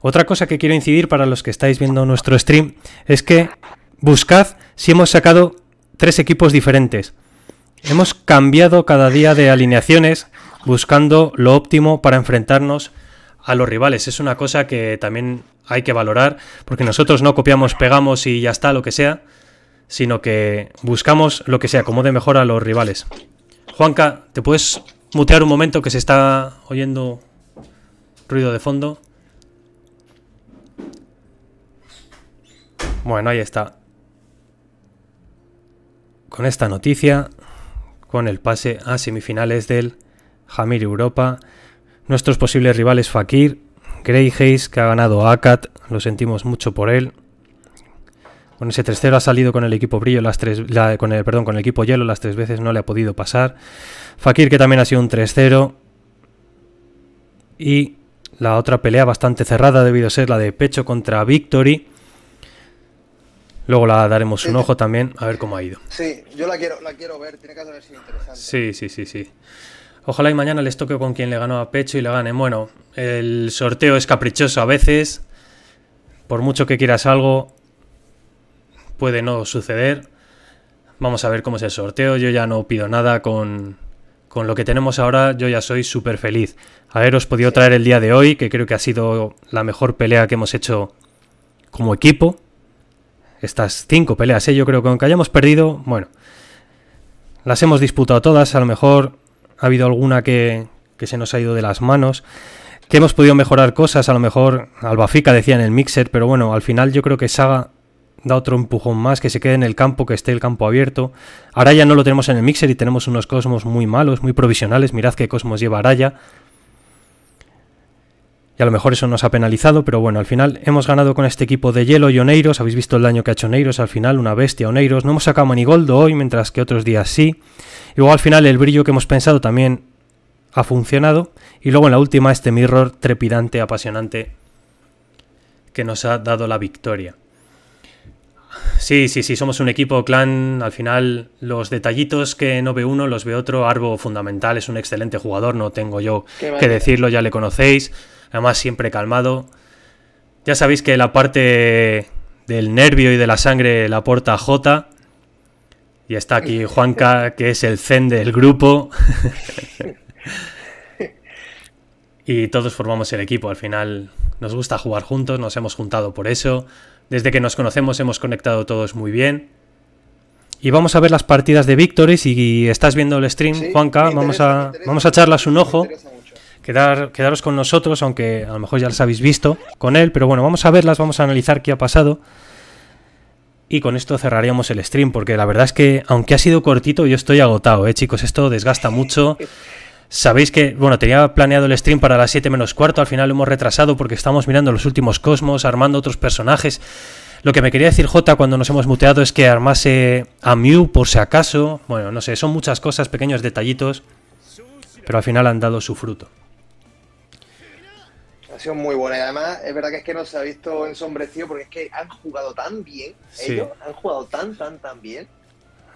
Otra cosa que quiero incidir para los que estáis viendo nuestro stream es que buscad si hemos sacado tres equipos diferentes. Hemos cambiado cada día de alineaciones buscando lo óptimo para enfrentarnos a los rivales. Es una cosa que también hay que valorar porque nosotros no copiamos, pegamos y ya está, lo que sea, sino que buscamos lo que sea, acomode mejor a los rivales. Juanca, ¿te puedes mutear un momento que se está oyendo ruido de fondo. Bueno, ahí está. Con esta noticia, con el pase a semifinales del Jamir Europa, nuestros posibles rivales Fakir, Grey Hayes, que ha ganado a ACAT, lo sentimos mucho por él. Con ese 3-0 ha salido con el equipo brillo las tres, con el, perdón, con el equipo hielo las tres veces, no le ha podido pasar. Fakir que también ha sido un 3-0. Y la otra pelea bastante cerrada debido a ser la de Pecho contra Victory. Luego la daremos un ojo también, a ver cómo ha ido. Sí, yo la quiero, ver, tiene que haber sido interesante. Sí, sí, sí, sí. Ojalá y mañana les toque con quien le ganó a Pecho y le gane. Bueno, el sorteo es caprichoso a veces. Por mucho que quieras algo, puede no suceder. Vamos a ver cómo es el sorteo. Yo ya no pido nada con, con lo que tenemos ahora. Yo ya soy súper feliz. Haberos podido traer el día de hoy, que creo que ha sido la mejor pelea que hemos hecho como equipo. Estas cinco peleas, ¿eh? yo creo que aunque hayamos perdido, bueno, las hemos disputado todas. A lo mejor ha habido alguna que, que se nos ha ido de las manos que hemos podido mejorar cosas, a lo mejor Albafica decía en el mixer, pero bueno, al final yo creo que Saga da otro empujón más, que se quede en el campo, que esté el campo abierto. Araya no lo tenemos en el mixer y tenemos unos cosmos muy malos, muy provisionales. Mirad qué cosmos lleva Araya. Y a lo mejor eso nos ha penalizado, pero bueno, al final hemos ganado con este equipo de hielo y Oneiros. Habéis visto el daño que ha hecho Oneiros al final, una bestia Oneiros. No hemos sacado Manigoldo hoy, mientras que otros días sí. Y luego al final el brillo que hemos pensado también ha funcionado. Y luego en la última este mirror trepidante, apasionante, que nos ha dado la victoria. Sí, sí, sí, somos un equipo clan. Al final, los detallitos que no ve uno, los ve otro. Arbo fundamental, es un excelente jugador, no tengo yo que decirlo, ya le conocéis. Además, siempre calmado. Ya sabéis que la parte del nervio y de la sangre la aporta J. Y está aquí Juanca, que es el zen del grupo. y todos formamos el equipo. Al final nos gusta jugar juntos, nos hemos juntado por eso. Desde que nos conocemos hemos conectado todos muy bien. Y vamos a ver las partidas de Victory. y estás viendo el stream, Juanca, vamos, a, vamos a echarlas un ojo. Quedar, quedaros con nosotros, aunque a lo mejor ya las habéis visto con él. Pero bueno, vamos a verlas, vamos a analizar qué ha pasado. Y con esto cerraríamos el stream, porque la verdad es que, aunque ha sido cortito, yo estoy agotado, ¿eh, chicos? Esto desgasta mucho. Sabéis que, bueno, tenía planeado el stream para las 7 menos cuarto, al final lo hemos retrasado porque estamos mirando los últimos cosmos, armando otros personajes. Lo que me quería decir J cuando nos hemos muteado es que armase a Mew por si acaso. Bueno, no sé, son muchas cosas, pequeños detallitos, pero al final han dado su fruto.
Ha sido muy buena y además es verdad que es que no se ha visto ensombrecido porque es que han jugado tan bien, ellos han jugado tan, tan, tan bien.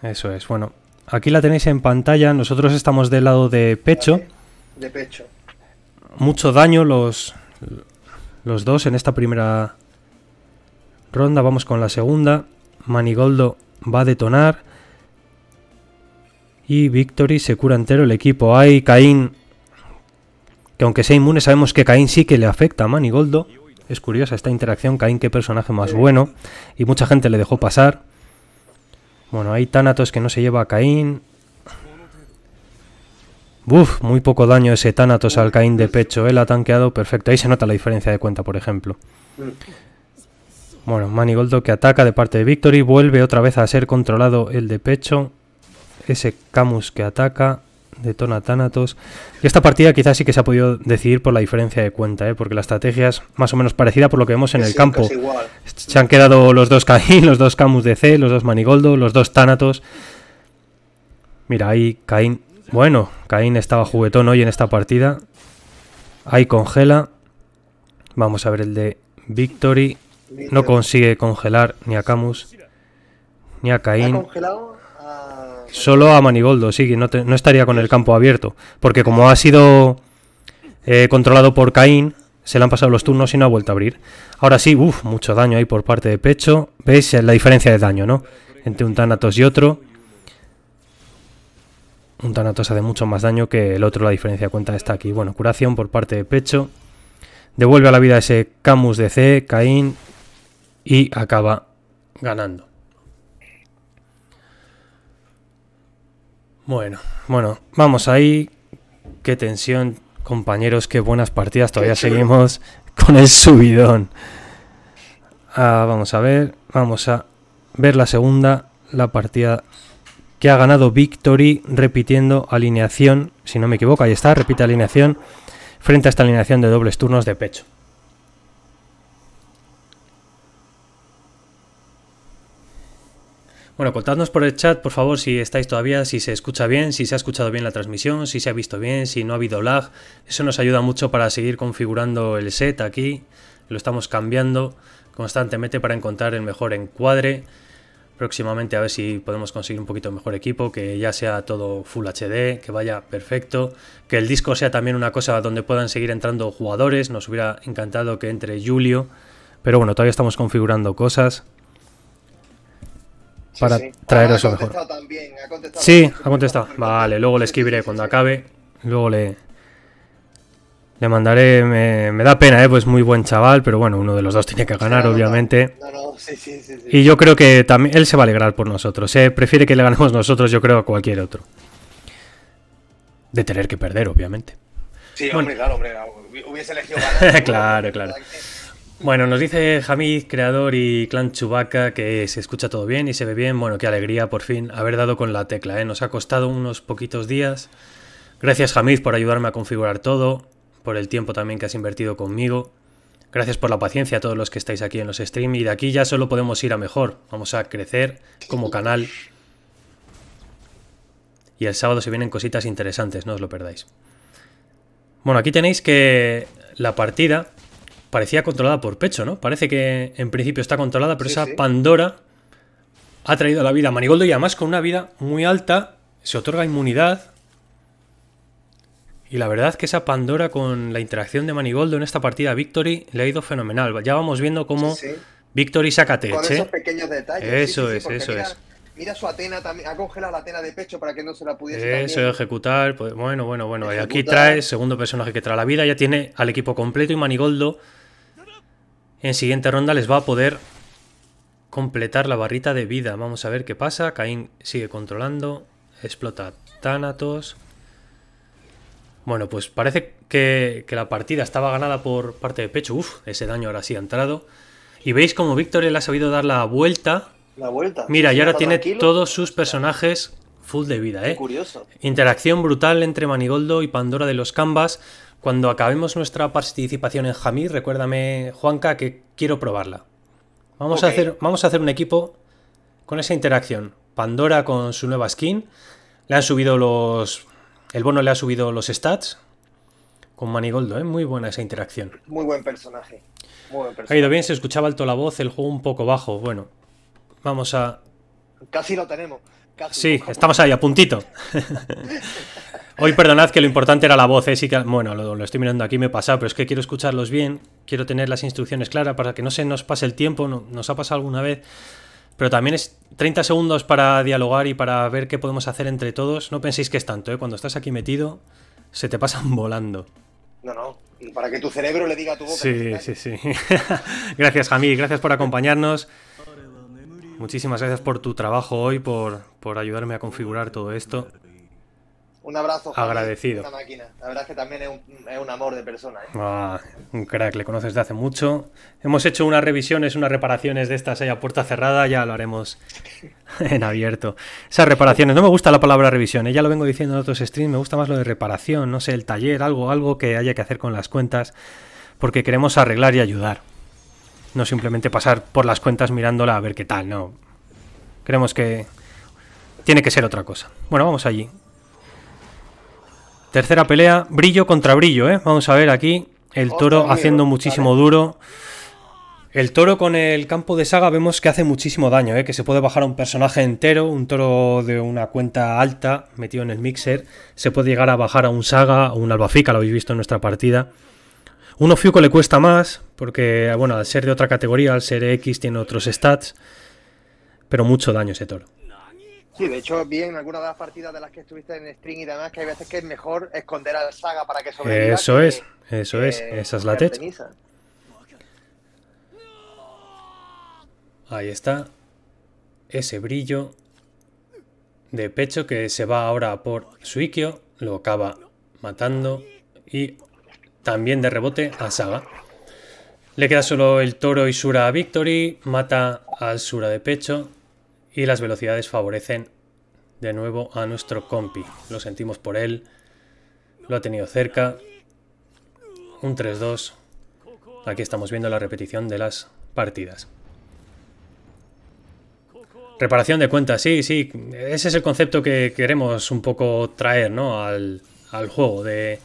Eso es, bueno, Aquí la tenéis en pantalla. Nosotros estamos del lado de pecho. De pecho. Mucho daño los, los dos en esta primera ronda. Vamos con la segunda. Manigoldo va a detonar. Y Victory se cura entero el equipo. Hay Caín. Que aunque sea inmune, sabemos que Caín sí que le afecta a Manigoldo. Es curiosa esta interacción. Caín, qué personaje más bueno. Y mucha gente le dejó pasar. Bueno, hay Thanatos que no se lleva a Caín. Uf, muy poco daño ese Thanatos al Caín de pecho. Él ha tanqueado perfecto. Ahí se nota la diferencia de cuenta, por ejemplo. Bueno, Manigoldo que ataca de parte de Victory. Vuelve otra vez a ser controlado el de pecho. Ese Camus que ataca tona Thanatos. Y esta partida quizás sí que se ha podido decidir por la diferencia de cuenta, ¿eh? porque la estrategia es más o menos parecida por lo que vemos en el campo. Se han quedado los dos Caín, los dos Camus de C, los dos Manigoldo, los dos Thanatos. Mira, ahí Caín. Bueno, Caín estaba juguetón hoy en esta partida. Ahí congela. Vamos a ver el de Victory. No consigue congelar ni a Camus ni a Caín. ¿Ha congelado? Solo a Manigoldo, sí, no, no estaría con el campo abierto. Porque como ha sido eh, controlado por Caín, se le han pasado los turnos y no ha vuelto a abrir. Ahora sí, uff, mucho daño ahí por parte de Pecho. ¿Veis la diferencia de daño, no? Entre un Thanatos y otro. Un Thanatos hace mucho más daño que el otro, la diferencia de cuenta está aquí. Bueno, curación por parte de Pecho. Devuelve a la vida ese Camus de C, Caín. Y acaba ganando. Bueno, bueno, vamos ahí. Qué tensión, compañeros, qué buenas partidas. Todavía seguimos con el subidón. Ah, vamos a ver, vamos a ver la segunda, la partida que ha ganado Victory repitiendo alineación, si no me equivoco, ahí está, repite alineación frente a esta alineación de dobles turnos de pecho. Bueno, contadnos por el chat, por favor, si estáis todavía, si se escucha bien, si se ha escuchado bien la transmisión, si se ha visto bien, si no ha habido lag. Eso nos ayuda mucho para seguir configurando el set aquí. Lo estamos cambiando constantemente para encontrar el mejor encuadre. Próximamente a ver si podemos conseguir un poquito mejor equipo, que ya sea todo Full HD, que vaya perfecto, que el disco sea también una cosa donde puedan seguir entrando jugadores, nos hubiera encantado que entre Julio, pero bueno, todavía estamos configurando cosas para traer eso ah, mejor. También, sí, ha contestado. Vale, luego le escribiré cuando acabe. Luego le, le mandaré, me, da pena, ¿eh? pues muy buen chaval, pero bueno, uno de los dos tiene que ganar, obviamente. no, No, sí, sí, sí, y yo creo que también él se va a alegrar por nosotros, Se eh. prefiere que le ganemos nosotros, yo creo, a cualquier otro. De tener que perder, obviamente. Sí, hombre, claro, hombre, hubiese elegido claro, claro. Bueno, nos dice Hamid, creador y clan Chubaca, que se escucha todo bien y se ve bien. Bueno, qué alegría por fin haber dado con la tecla, ¿eh? Nos ha costado unos poquitos días. Gracias Hamid por ayudarme a configurar todo, por el tiempo también que has invertido conmigo. Gracias por la paciencia a todos los que estáis aquí en los streams y de aquí ya solo podemos ir a mejor. Vamos a crecer como canal. Y el sábado se vienen cositas interesantes, no os lo perdáis. Bueno, aquí tenéis que la partida parecía controlada por Pecho, ¿no? Parece que en principio está controlada, pero esa Pandora ha traído la vida a Manigoldo y además con una vida muy alta se otorga inmunidad. Y la verdad que esa Pandora con la interacción de Manigoldo en esta partida Victory le ha ido fenomenal. Ya vamos viendo cómo Victory saca techo. Con esos ¿eh? pequeños
detalles. Eso es, eso es. Mira su Atena también, ha congelado la Atena de pecho para que no se la pudiese. Eso,
ejecutar, pues, bueno, bueno, bueno. Y aquí trae, segundo personaje que trae la vida, ya tiene al equipo completo y Manigoldo en siguiente ronda les va a poder completar la barrita de vida. Vamos a ver qué pasa. Caín sigue controlando. Explota Thanatos. Bueno, pues parece que, la partida estaba ganada por parte de Pecho. Uf, ese daño ahora sí ha entrado. Y veis como Víctor le ha sabido dar la vuelta.
La vuelta.
Mira, y ahora tiene todos
sus personajes full de vida, ¿eh? curioso. Interacción brutal entre Manigoldo y Pandora de los Canvas. Cuando acabemos nuestra participación en Jamí, recuérdame, Juanca, que quiero probarla. Vamos, a hacer, vamos a hacer un equipo con esa interacción. Pandora con su nueva skin. Le han subido los. El bono le ha subido los stats. Con Manigoldo, ¿eh? Muy buena esa interacción.
Muy buen personaje. Ha ido
bien, se escuchaba alto la voz, el juego un poco bajo. Bueno, vamos a.
Casi lo tenemos.
Sí, estamos ahí, a puntito. Hoy perdonad que lo importante era la voz, ¿eh? sí que, bueno, lo, estoy mirando aquí, me he pasado, pero es que quiero escucharlos bien, quiero tener las instrucciones claras para que no se nos pase el tiempo, nos ha pasado alguna vez, pero también es 30 segundos para dialogar y para ver qué podemos hacer entre todos. No penséis que es tanto, ¿eh? cuando estás aquí metido, se te pasan volando.
No, no, para que tu cerebro le diga a tu boca. Sí, sí,
sí. gracias, Jamí. gracias por acompañarnos. Muchísimas gracias por tu trabajo hoy, por, por ayudarme a configurar todo esto.
Un abrazo. Agradecido. La verdad es que también es un, amor de persona. ¿eh? Ah,
un crack, le conoces de hace mucho. Hemos hecho unas revisiones, unas reparaciones de estas ahí a puerta cerrada, ya lo haremos en abierto. Esas reparaciones, no me gusta la palabra revisión, ¿eh? ya lo vengo diciendo en otros streams, me gusta más lo de reparación, no sé, el taller, algo, algo que haya que hacer con las cuentas, porque queremos arreglar y ayudar. No simplemente pasar por las cuentas mirándola a ver qué tal, no. Creemos que tiene que ser otra cosa. Bueno, vamos allí. Tercera pelea, brillo contra brillo, ¿eh? Vamos a ver aquí el toro haciendo muchísimo duro. El toro con el campo de saga vemos que hace muchísimo daño, ¿eh? que se puede bajar a un personaje entero, un toro de una cuenta alta metido en el mixer, se puede llegar a bajar a un saga o un albafica, lo habéis visto en nuestra partida. Uno ofiuco le cuesta más, porque bueno, al ser de otra categoría, al ser X tiene otros stats, pero mucho daño ese toro.
Sí, de hecho, bien en algunas de las partidas de las que estuviste en string y demás que hay veces que es mejor esconder al saga para que sobreviva. Eso es, eso es, esa es la tech.
Ahí está. Ese brillo de pecho que se va ahora por Suikio, lo acaba matando y también de rebote a Saga. Le queda solo el toro y Sura a Victory, mata al Sura de pecho, y las velocidades favorecen de nuevo a nuestro compi. Lo sentimos por él. Lo ha tenido cerca. Un 3-2. Aquí estamos viendo la repetición de las partidas. Reparación de cuentas, sí, sí. Ese es el concepto que queremos un poco traer ¿no? al, al juego, de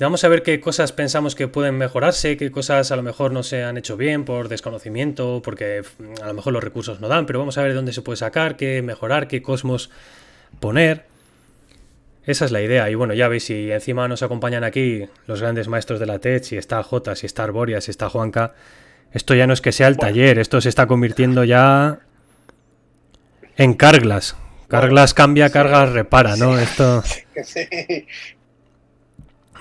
Vamos a ver qué cosas pensamos que pueden mejorarse, qué cosas a lo mejor no se han hecho bien por desconocimiento, porque mm, a lo mejor los recursos no dan, pero vamos a ver dónde se puede sacar, qué mejorar, qué cosmos poner. Esa es la idea. Y bueno, ya veis, si encima nos acompañan aquí los grandes maestros de la tech, si está J, si está Arboria, si está Juanca, esto ya no es que sea el taller, esto se está convirtiendo ya en carglas. Carglas cambia, cargas repara, ¿no? Esto. Sí.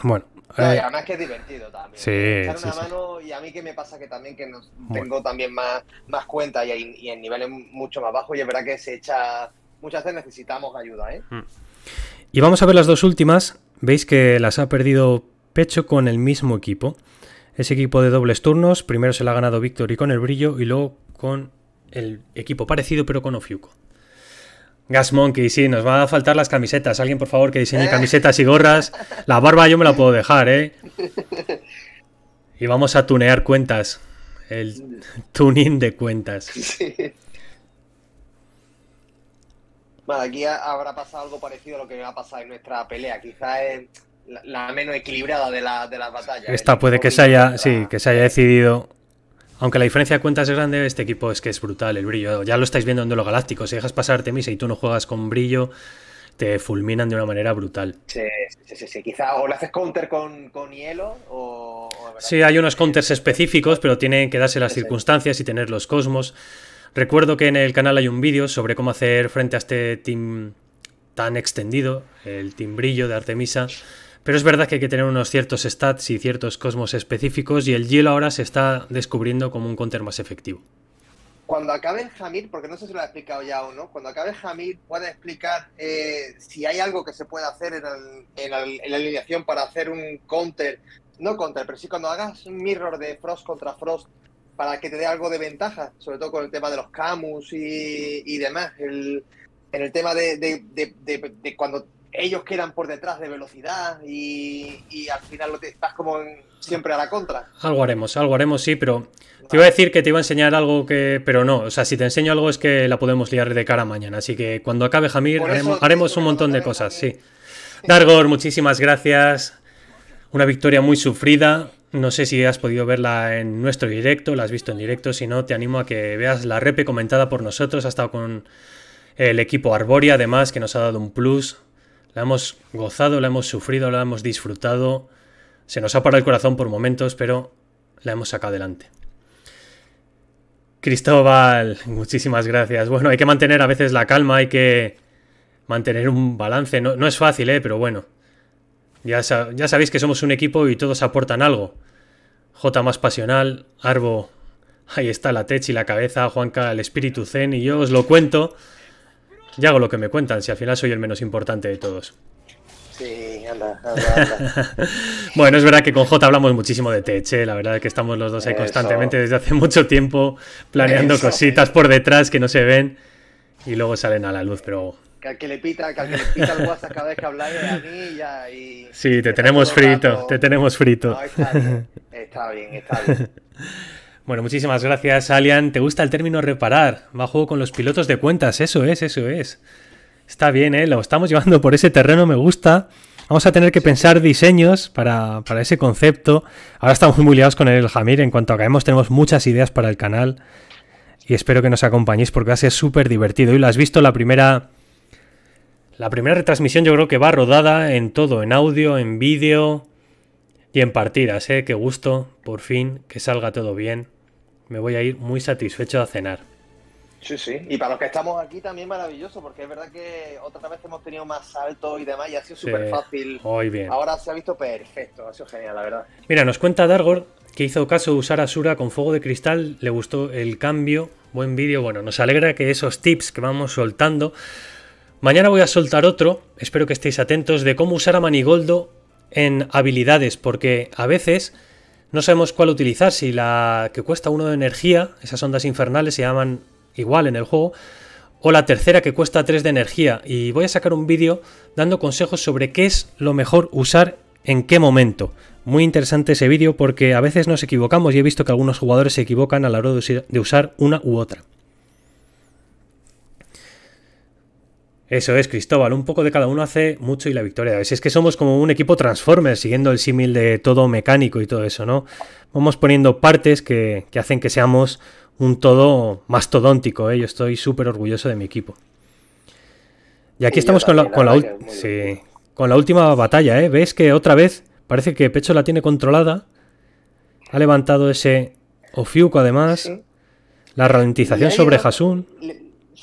Bueno. Eh, además
que es divertido
también. Sí, una mano,
y a mí que me pasa que también que nos, tengo también más, más cuenta y, en niveles mucho más bajos y es verdad que se echa, muchas veces necesitamos ayuda. ¿eh?
Mm. Y vamos a ver las dos últimas. Veis que las ha perdido Pecho con el mismo equipo. Ese equipo de dobles turnos, primero se la ha ganado y con el brillo y luego con el equipo parecido pero con Ofiuco. Gas Monkey, sí, nos van a faltar las camisetas. Alguien, por favor, que diseñe eh. camisetas y gorras. La barba yo me la puedo dejar, ¿eh? Y vamos a tunear cuentas. El tuning de cuentas.
Sí. aquí habrá pasado algo parecido a lo que va a pasar en nuestra pelea. Quizás es la menos
equilibrada de, la, las batallas. Esta ¿eh? puede que sí, que se haya decidido aunque la diferencia de cuentas es grande, este equipo es que es brutal el brillo. Ya lo estáis viendo en Duelo Galáctico. Si dejas pasar Artemisa y tú no juegas con brillo, te fulminan de una manera brutal. Sí,
sí, sí. Quizá o le haces counter con, hielo o...
sí, hay unos counters específicos, pero tienen que darse las circunstancias y tener los cosmos. Recuerdo que en el canal hay un vídeo sobre cómo hacer frente a este team tan extendido, el team brillo de Artemisa. Pero es verdad que hay que tener unos ciertos stats y ciertos cosmos específicos y el Gil ahora se está descubriendo como un counter más efectivo.
Cuando acabe el Hamid, porque no sé si lo ha explicado ya o no, cuando acabe el Hamid, puede explicar eh, si hay algo que se puede hacer en, la alineación para hacer un counter, no counter, pero sí cuando hagas un mirror de Frost contra Frost, para que te dé algo de ventaja, sobre todo con el tema de los camus y, demás. en el tema de, de, cuando ellos quedan por detrás de velocidad y, al final estás como siempre a la contra.
Algo haremos, algo haremos, sí, pero te iba a decir que te iba a enseñar algo que. Pero no, o sea, si te enseño algo es que la podemos liar de cara mañana. Así que cuando acabe Jamir haremos, un montón de cosas, sí. Dargor, muchísimas gracias. Una victoria muy sufrida. No sé si has podido verla en nuestro directo, la has visto en directo. Si no, te animo a que veas la repe comentada por nosotros. Ha estado con el equipo Arboria, además, que nos ha dado un plus. La hemos gozado, la hemos sufrido, la hemos disfrutado. Se nos ha parado el corazón por momentos, pero la hemos sacado adelante. Cristóbal, muchísimas gracias. Bueno, hay que mantener a veces la calma, hay que mantener un balance. No, es fácil, ¿eh? pero bueno. Ya, ya sabéis que somos un equipo y todos aportan algo. J más pasional, Arbo, ahí está la tech y la cabeza, Juanca el espíritu zen y yo os lo cuento. Ya hago lo que me cuentan, si al final soy el menos importante de todos. Sí, anda, anda, anda. bueno, es verdad que con J hablamos muchísimo de Teche, eh, la verdad es que estamos los dos ahí constantemente desde hace mucho tiempo planeando cositas por detrás que no se ven y luego salen a la luz, pero...
Que al que le pita, que le pita el WhatsApp cada vez que habláis de mí ya
y... Sí, te, tenemos frito, te tenemos frito. está bien, está bien. Bueno, muchísimas gracias, Alian. ¿Te gusta el término reparar? Va con los pilotos de cuentas, eso es, eso es. Está bien, ¿eh? Lo estamos llevando por ese terreno, me gusta. Vamos a tener que pensar diseños para, ese concepto. Ahora estamos muy liados con el Jamir. En cuanto acabemos, tenemos muchas ideas para el canal. Y espero que nos acompañéis porque va a ser súper divertido. Y lo has visto la primera. La primera retransmisión yo creo que va rodada en todo, en audio, en vídeo y en partidas, ¿eh? Qué gusto, por fin, que salga todo bien. Me voy a ir muy satisfecho a cenar.
Sí, sí. Y para los que estamos aquí también maravilloso, porque es verdad que otra vez hemos tenido más salto y demás y ha sido súper fácil. Muy bien. Ahora se ha visto perfecto, ha sido genial, la verdad.
Mira, nos cuenta Dargor que hizo caso de usar Asura con fuego de cristal, le gustó el cambio, buen vídeo, bueno, nos alegra que esos tips que vamos soltando. Mañana voy a soltar otro, espero que estéis atentos, de cómo usar a Manigoldo en habilidades, porque a veces no sabemos cuál utilizar, si la que cuesta uno de energía, esas ondas infernales se llaman igual en el juego, o la tercera que cuesta 3 de energía. Y voy a sacar un vídeo dando consejos sobre qué es lo mejor usar en qué momento. Muy interesante ese vídeo porque a veces nos equivocamos y he visto que algunos jugadores se equivocan a la hora de usar una u otra. Eso es, Cristóbal. Un poco de cada uno hace mucho y la victoria. Es, es que somos como un equipo Transformers, siguiendo el símil de todo mecánico y todo eso, ¿no? Vamos poniendo partes que, hacen que seamos un todo mastodóntico. ¿eh? Yo estoy súper orgulloso de mi equipo.
Y aquí estamos con la, con, la,
última batalla, ¿eh? ¿Ves que otra vez parece que Pecho la tiene controlada? Ha levantado ese Ofiuco, además. La ralentización sobre Hasun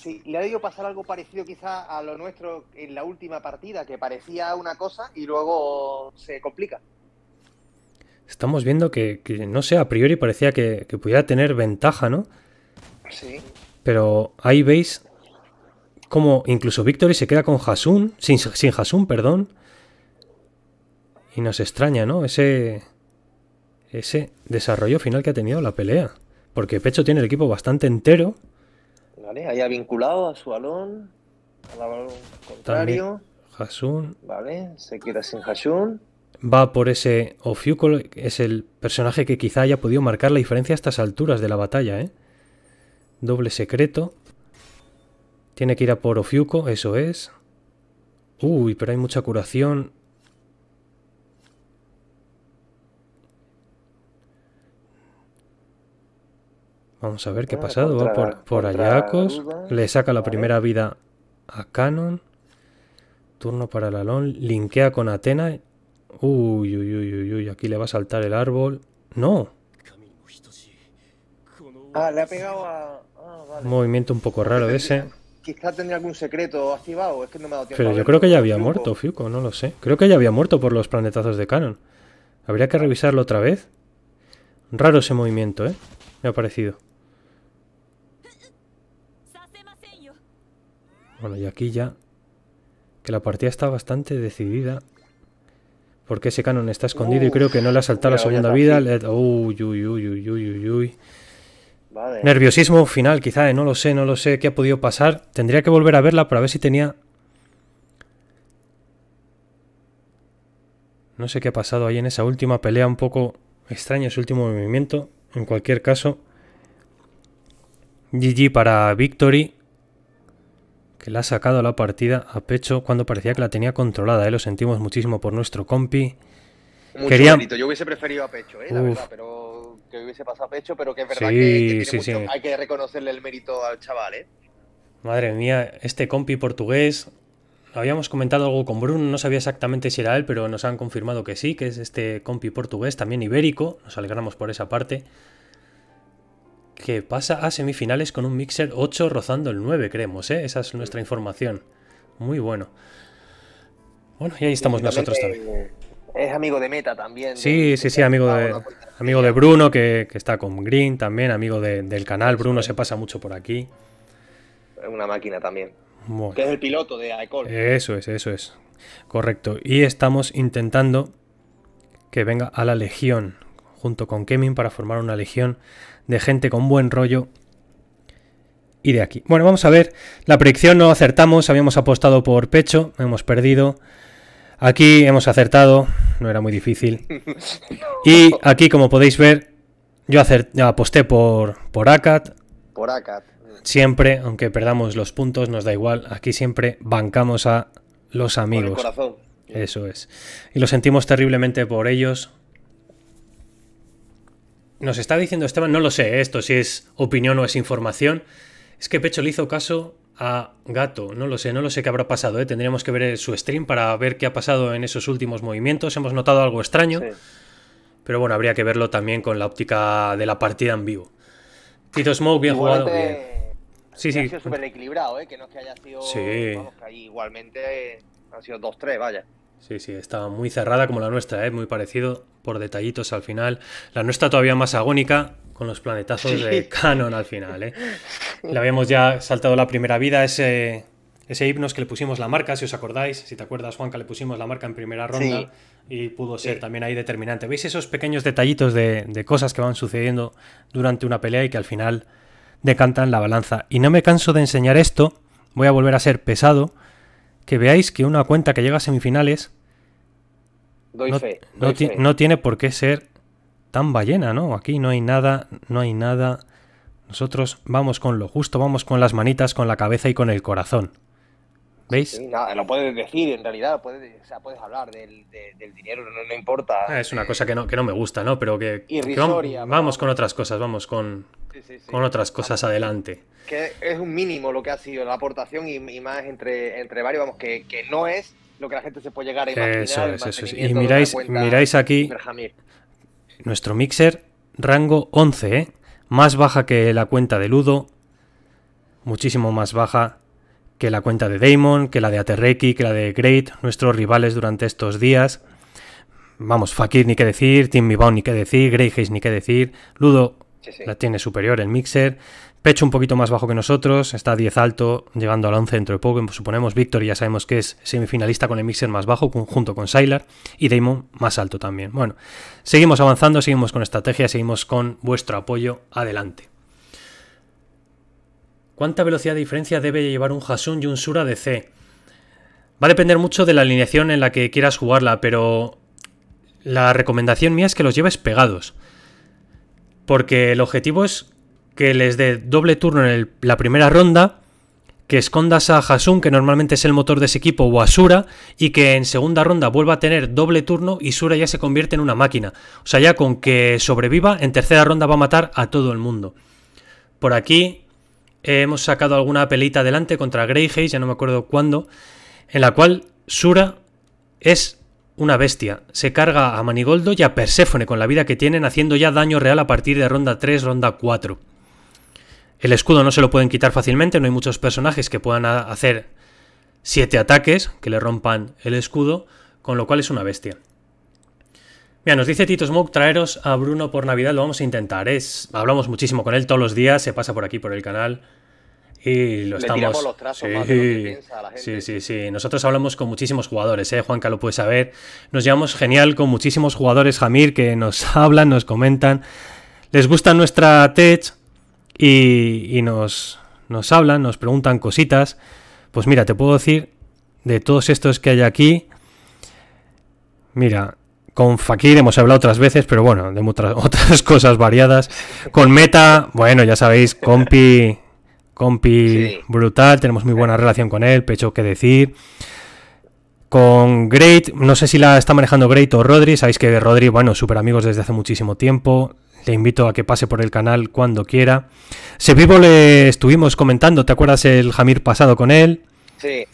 le
ha debido pasar algo parecido quizá a lo nuestro en la última partida, que parecía una cosa y luego se complica.
Estamos viendo que, no sé, a priori parecía que, pudiera tener ventaja, ¿no? Sí. Pero ahí veis como incluso Victory se queda con Hasun, sin, sin Hasun, perdón. Y nos extraña, ¿no? Ese, ese desarrollo final que ha tenido la pelea. Porque Pecho tiene el equipo bastante entero
Ahí Haya vinculado a su balón, al balón contrario. Hasun. ¿Vale? Se queda sin
Hasun. Va por ese Ofiuco, es el personaje que quizá haya podido marcar la diferencia a estas alturas de la batalla, ¿eh? Doble secreto. Tiene que ir a por Ofiuco, eso es. Uy, pero hay mucha curación. Vamos a ver qué ha eh, pasado. Va por, por Ayacos. Le saca la primera vida a Canon. Turno para Lalon. Linkea con Atena. Uy, uy, uy, uy, uy. Aquí le va a saltar el árbol. ¡No!
Ah, le ha pegado a.
Ah, Movimiento un poco raro ese.
Quizás tendría algún secreto activado. Pero yo creo que ya
había muerto, Fiuco. No lo sé. Creo que ya había muerto por los planetazos de Canon. Habría que revisarlo otra vez. Raro ese movimiento, ¿eh? Me ha parecido. Bueno, y aquí ya que la partida está bastante decidida. Porque ese canon está escondido y creo que no le ha saltado la segunda vida. Uy, uy, uy, uy, uy, uy. Nerviosismo final, quizá, eh, no lo sé, no lo sé qué ha podido pasar. Tendría que volver a verla para ver si tenía... No sé qué ha pasado ahí en esa última pelea, un poco extraño ese último movimiento. En cualquier caso, GG para Victory que le ha sacado la partida a pecho cuando parecía que la tenía controlada. ¿eh? Lo sentimos muchísimo por nuestro compi. Mucho
Yo hubiese preferido a
pecho, ¿eh? la verdad, pero que hubiese pasado a pecho, pero que es verdad que, hay que reconocerle el mérito al chaval. ¿eh? Madre mía, este compi portugués. Habíamos comentado algo con Bruno, no sabía exactamente si era él, pero nos han confirmado que sí, que es este compi portugués, también ibérico. Nos alegramos por esa parte que pasa a semifinales con un mixer 8 rozando el 9, creemos, ¿eh? Esa es nuestra información. Muy bueno. Bueno, y ahí estamos nosotros
también. Es
amigo de Meta también. Sí, sí, sí, amigo de, amigo de Bruno, que, está con Green también, amigo del canal. Bruno se pasa mucho por aquí.
Es una máquina también.
Que es el piloto de Aecol. Eso es, eso es. Correcto. Y estamos intentando que venga a la Legión, junto con Kemin, para formar una Legión de gente con buen rollo y de aquí. Bueno, vamos a ver. La predicción no acertamos, habíamos apostado por pecho, hemos perdido. Aquí hemos acertado, no era muy difícil. Y aquí, como podéis ver, yo aposté por, por ACAT. Por ACAT. Siempre, aunque perdamos los puntos, nos da igual. Aquí siempre bancamos a los amigos. Eso es. Y lo sentimos terriblemente por ellos, nos está diciendo Esteban, no lo sé eh, esto, si es opinión o es información, es que Pecho le hizo caso a Gato, no lo sé, no lo sé qué habrá pasado, eh. tendríamos que ver eh, su stream para ver qué ha pasado en esos últimos movimientos, hemos notado algo extraño, pero bueno, habría que verlo también con la óptica de la partida en vivo. Tito Smoke, bien jugado. Sí, sí. Ha sido
súper equilibrado, que no
es que haya sido...
igualmente han sido 2-3, vaya.
Sí, sí, estaba muy cerrada como la nuestra, ¿eh? muy parecido por detallitos al final. La nuestra todavía más agónica con los planetazos de Canon al final. ¿eh? Le habíamos ya saltado la primera vida, ese, ese hipnos que le pusimos la marca, si os acordáis, si te acuerdas Juanca, le pusimos la marca en primera ronda y pudo ser eh. también ahí determinante. ¿Veis esos pequeños detallitos de, de cosas que van sucediendo durante una pelea y que al final decantan la balanza? Y no me canso de enseñar esto, voy a volver a ser pesado que veáis que una cuenta que llega a semifinales
no,
tiene por qué ser tan ballena, ¿no? Aquí no hay nada, no hay nada. Nosotros vamos con lo justo, vamos con las manitas, con la cabeza y con el corazón. ¿Veis?
lo puedes decir, en realidad, puedes, hablar del, dinero, no, importa.
Ah, es una cosa que no, que no me gusta, ¿no? Pero que, vamos, con otras cosas, vamos con, con otras cosas adelante
que es un mínimo lo que ha sido la aportación y, más entre, entre varios, vamos, que, no es lo que la gente se puede llegar a imaginar. Eso
es, Y miráis, miráis aquí nuestro mixer, rango 11, ¿eh? más baja que la cuenta de Ludo, muchísimo más baja que la cuenta de Damon, que la de Aterreki, que la de Great, nuestros rivales durante estos días. Vamos, Fakir ni qué decir, Tim Mibon ni qué decir, Grey ni qué decir, Ludo la tiene superior el mixer, Pecho un poquito más bajo que nosotros, está a 10 alto, llegando al 11 dentro de poco, suponemos. Victor ya sabemos que es semifinalista con el mixer más bajo, junto con sailor y Damon más alto también. Bueno, seguimos avanzando, seguimos con estrategia, seguimos con vuestro apoyo. Adelante. ¿Cuánta velocidad de diferencia debe llevar un Hasun y un Sura de C? Va a depender mucho de la alineación en la que quieras jugarla, pero la recomendación mía es que los lleves pegados. Porque el objetivo es que les dé doble turno en la primera ronda, que escondas a Hasun, que normalmente es el motor de ese equipo, o a Sura, y que en segunda ronda vuelva a tener doble turno y Sura ya se convierte en una máquina. O sea, ya con que sobreviva, en tercera ronda va a matar a todo el mundo. Por aquí hemos sacado alguna pelita adelante contra Greyhaze, ya no me acuerdo cuándo, en la cual Sura es una bestia. Se carga a Manigoldo y a Perséfone con la vida que tienen, haciendo ya daño real a partir de ronda 3, ronda 4. El escudo no se lo pueden quitar fácilmente, no hay muchos personajes que puedan hacer siete ataques que le rompan el escudo, con lo cual es una bestia. Mira, nos dice Tito Smoke traeros a Bruno por Navidad, lo vamos a intentar. Es, hablamos muchísimo con él todos los días, se pasa por aquí, por el canal. Y lo estamos. sí, sí, sí, Nosotros hablamos con muchísimos jugadores, ¿eh? Juanca lo puede saber. Nos llevamos genial con muchísimos jugadores, Jamir, que nos hablan, nos comentan. Les gusta nuestra tech, y, nos, hablan, nos preguntan cositas. Pues mira, te puedo decir de todos estos que hay aquí. Mira, con Fakir hemos hablado otras veces, pero bueno, de otras cosas variadas. Con Meta, bueno, ya sabéis, compi, compi brutal, tenemos muy buena relación con él, pecho que decir. Con Great, no sé si la está manejando Great o Rodri, sabéis que Rodri, bueno, súper amigos desde hace muchísimo tiempo. Le invito a que pase por el canal cuando quiera. vivo le estuvimos comentando, ¿te acuerdas el Jamir pasado con él? Sí.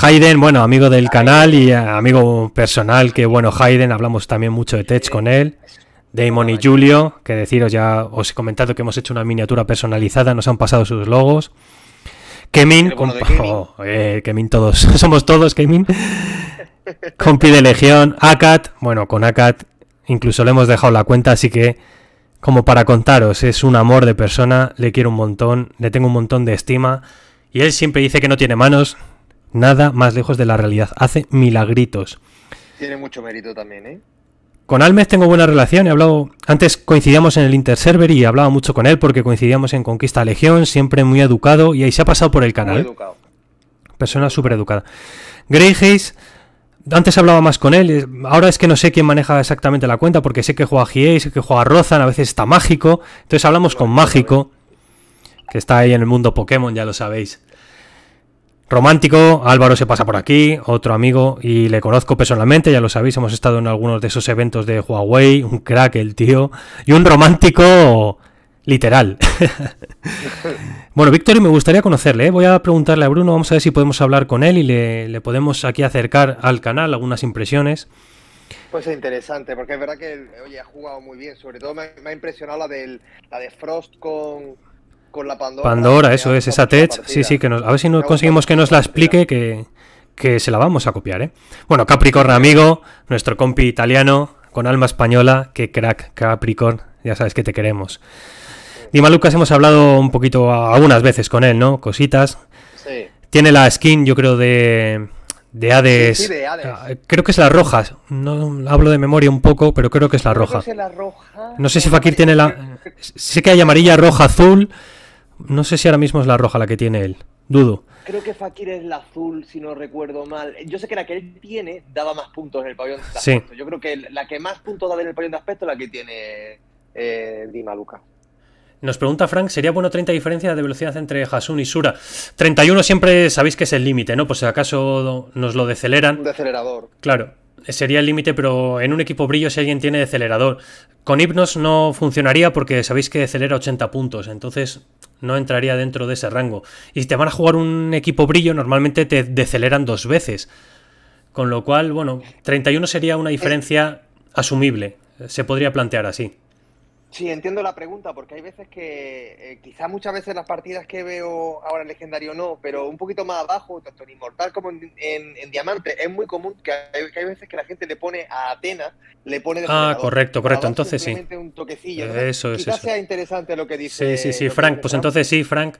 Hayden, bueno, amigo del canal y eh, amigo personal, que bueno, Hayden, hablamos también mucho de Tech con él. Damon y Julio, que deciros ya, os he comentado que hemos hecho una miniatura personalizada, nos han pasado sus logos. Kemin, oh, eh, Kemin todos, somos todos Kemin. Compi de Legión, Akat, bueno, con Akat incluso le hemos dejado la cuenta, así que como para contaros, es un amor de persona, le quiero un montón, le tengo un montón de estima. Y él siempre dice que no tiene manos, nada más lejos de la realidad, hace milagritos.
Tiene mucho mérito
también, ¿eh?
Con Almes tengo buena relación, he hablado, antes coincidíamos en el Interserver y hablaba mucho con él porque coincidíamos en Conquista Legión, siempre muy educado y ahí se ha pasado por el canal. Muy educado. Persona súper educada. Grey Hayes antes hablaba más con él, ahora es que no sé quién maneja exactamente la cuenta, porque sé que juega GA, sé que juega Rozan, a veces está Mágico, entonces hablamos con Mágico, que está ahí en el mundo Pokémon, ya lo sabéis. Romántico, Álvaro se pasa por aquí, otro amigo, y le conozco personalmente, ya lo sabéis, hemos estado en algunos de esos eventos de Huawei, un crack el tío, y un romántico Literal. bueno, Víctor, me gustaría conocerle. ¿eh? Voy a preguntarle a Bruno, vamos a ver si podemos hablar con él y le, podemos aquí acercar al canal algunas impresiones.
Pues es interesante, porque es verdad que, oye, ha jugado muy bien. Sobre todo me, ha impresionado la, del, la de Frost con,
con la Pandora. Pandora, eso es, esa Tech. Sí, sí, que a ver si conseguimos que nos la explique, que, se la vamos a copiar, ¿eh? Bueno, Capricorn, amigo, nuestro compi italiano con alma española, que crack, Capricorn, ya sabes que te queremos. Dima Lucas hemos hablado un poquito algunas veces con él, ¿no? Cositas. Sí. Tiene la skin, yo creo, de, de Hades. de ah, Creo que es la roja. No hablo de memoria un poco, pero creo que es la roja. No sé si Fakir tiene la. Sé que hay amarilla, roja, azul. No sé si ahora mismo es la roja la que tiene él. Dudo.
Creo que Fakir es la azul, si no recuerdo mal. Yo sé que la que él tiene daba más puntos en el pabellón de aspecto. Sí. Yo creo que la que más puntos da en el pabellón de aspecto es la que tiene eh, Dima
nos pregunta Frank, ¿sería bueno 30 diferencias de velocidad entre Hasun y Sura? 31 siempre sabéis que es el límite, ¿no? Pues si acaso nos lo deceleran. Un decelerador. Claro, sería el límite, pero en un equipo brillo si alguien tiene decelerador. Con Hipnos no funcionaría porque sabéis que decelera 80 puntos, entonces no entraría dentro de ese rango. Y si te van a jugar un equipo brillo, normalmente te deceleran dos veces. Con lo cual, bueno, 31 sería una diferencia asumible. Se podría plantear así.
Sí, entiendo la pregunta, porque hay veces que, eh, quizás muchas veces las partidas que veo ahora en legendario no, pero un poquito más abajo, tanto en inmortal como en, diamante, es muy común que hay, veces que la gente le pone a Atena, le pone. De ah, correcto, correcto, entonces sí.
Un toquecillo, Eso Quizás sea
interesante lo que dice. Sí, sí, sí, Frank, pues entonces
sí, Frank.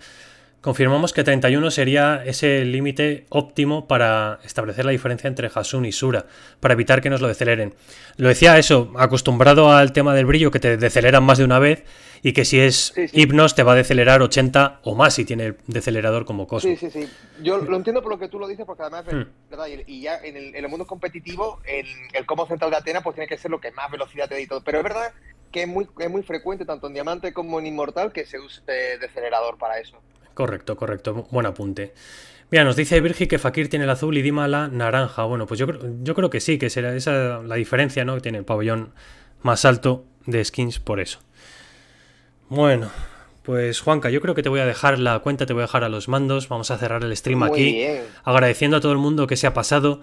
Confirmamos que 31 sería ese límite óptimo para establecer la diferencia entre Hasun y Sura, para evitar que nos lo deceleren. Lo decía eso, acostumbrado al tema del brillo, que te deceleran más de una vez, y que si es Hipnos te va a decelerar 80 o más si tiene decelerador como cosa. Sí,
sí, sí. Yo lo entiendo por lo que tú lo dices, porque además, hmm. Y, ya en el, mundo competitivo, el, el combo central de Atenas pues tiene que ser lo que más velocidad te dé y todo. Pero es verdad que es muy, es muy frecuente, tanto en Diamante como en Inmortal, que se use este decelerador para eso.
Correcto, correcto. Buen apunte. Mira, nos dice Virgi que Fakir tiene el azul y Dima la naranja. Bueno, pues yo, yo creo que sí, que será esa la diferencia, ¿no? Que tiene el pabellón más alto de skins por eso. Bueno, pues Juanca, yo creo que te voy a dejar la cuenta, te voy a dejar a los mandos. Vamos a cerrar el stream aquí. Agradeciendo a todo el mundo que se ha pasado.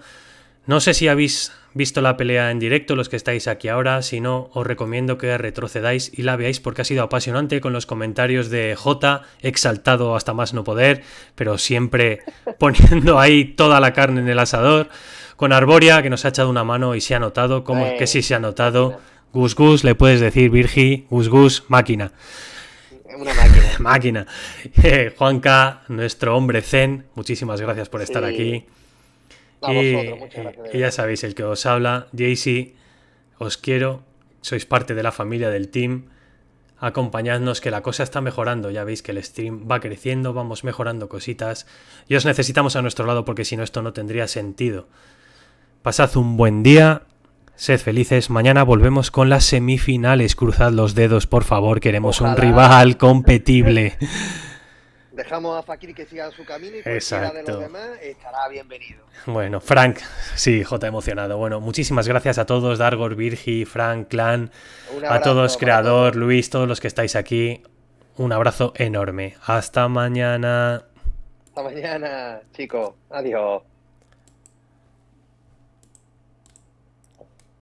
No sé si habéis visto la pelea en directo los que estáis aquí ahora, si no, os recomiendo que retrocedáis y la veáis porque ha sido apasionante con los comentarios de J, exaltado hasta más no poder, pero siempre poniendo ahí toda la carne en el asador, con Arboria que nos ha echado una mano y se ha notado, como que pues, sí se ha notado, Gus Gus, le puedes decir Virgi, Gus Gus, máquina. Una máquina. máquina. K Juanca, nuestro hombre zen, muchísimas gracias por estar aquí. Eh, y, ya sabéis, el que os habla, Jaycee, os quiero, sois parte de la familia del team. Acompañadnos que la cosa está mejorando, ya veis que el stream va creciendo, vamos mejorando cositas y os necesitamos a nuestro lado porque si no esto no tendría sentido. Pasad un buen día, sed felices, mañana volvemos con las semifinales, cruzad los dedos por favor, queremos un rival competible.
Dejamos a Fakir que siga su camino y cualquiera de los
demás estará
bienvenido. Bueno, Frank, sí, J emocionado. Bueno, muchísimas gracias a todos, Dargor, Virgi, Frank, Clan, a todos, Creador, Luis, todos los que estáis aquí. Un abrazo enorme. Hasta mañana.
Hasta mañana,
chicos. Adiós.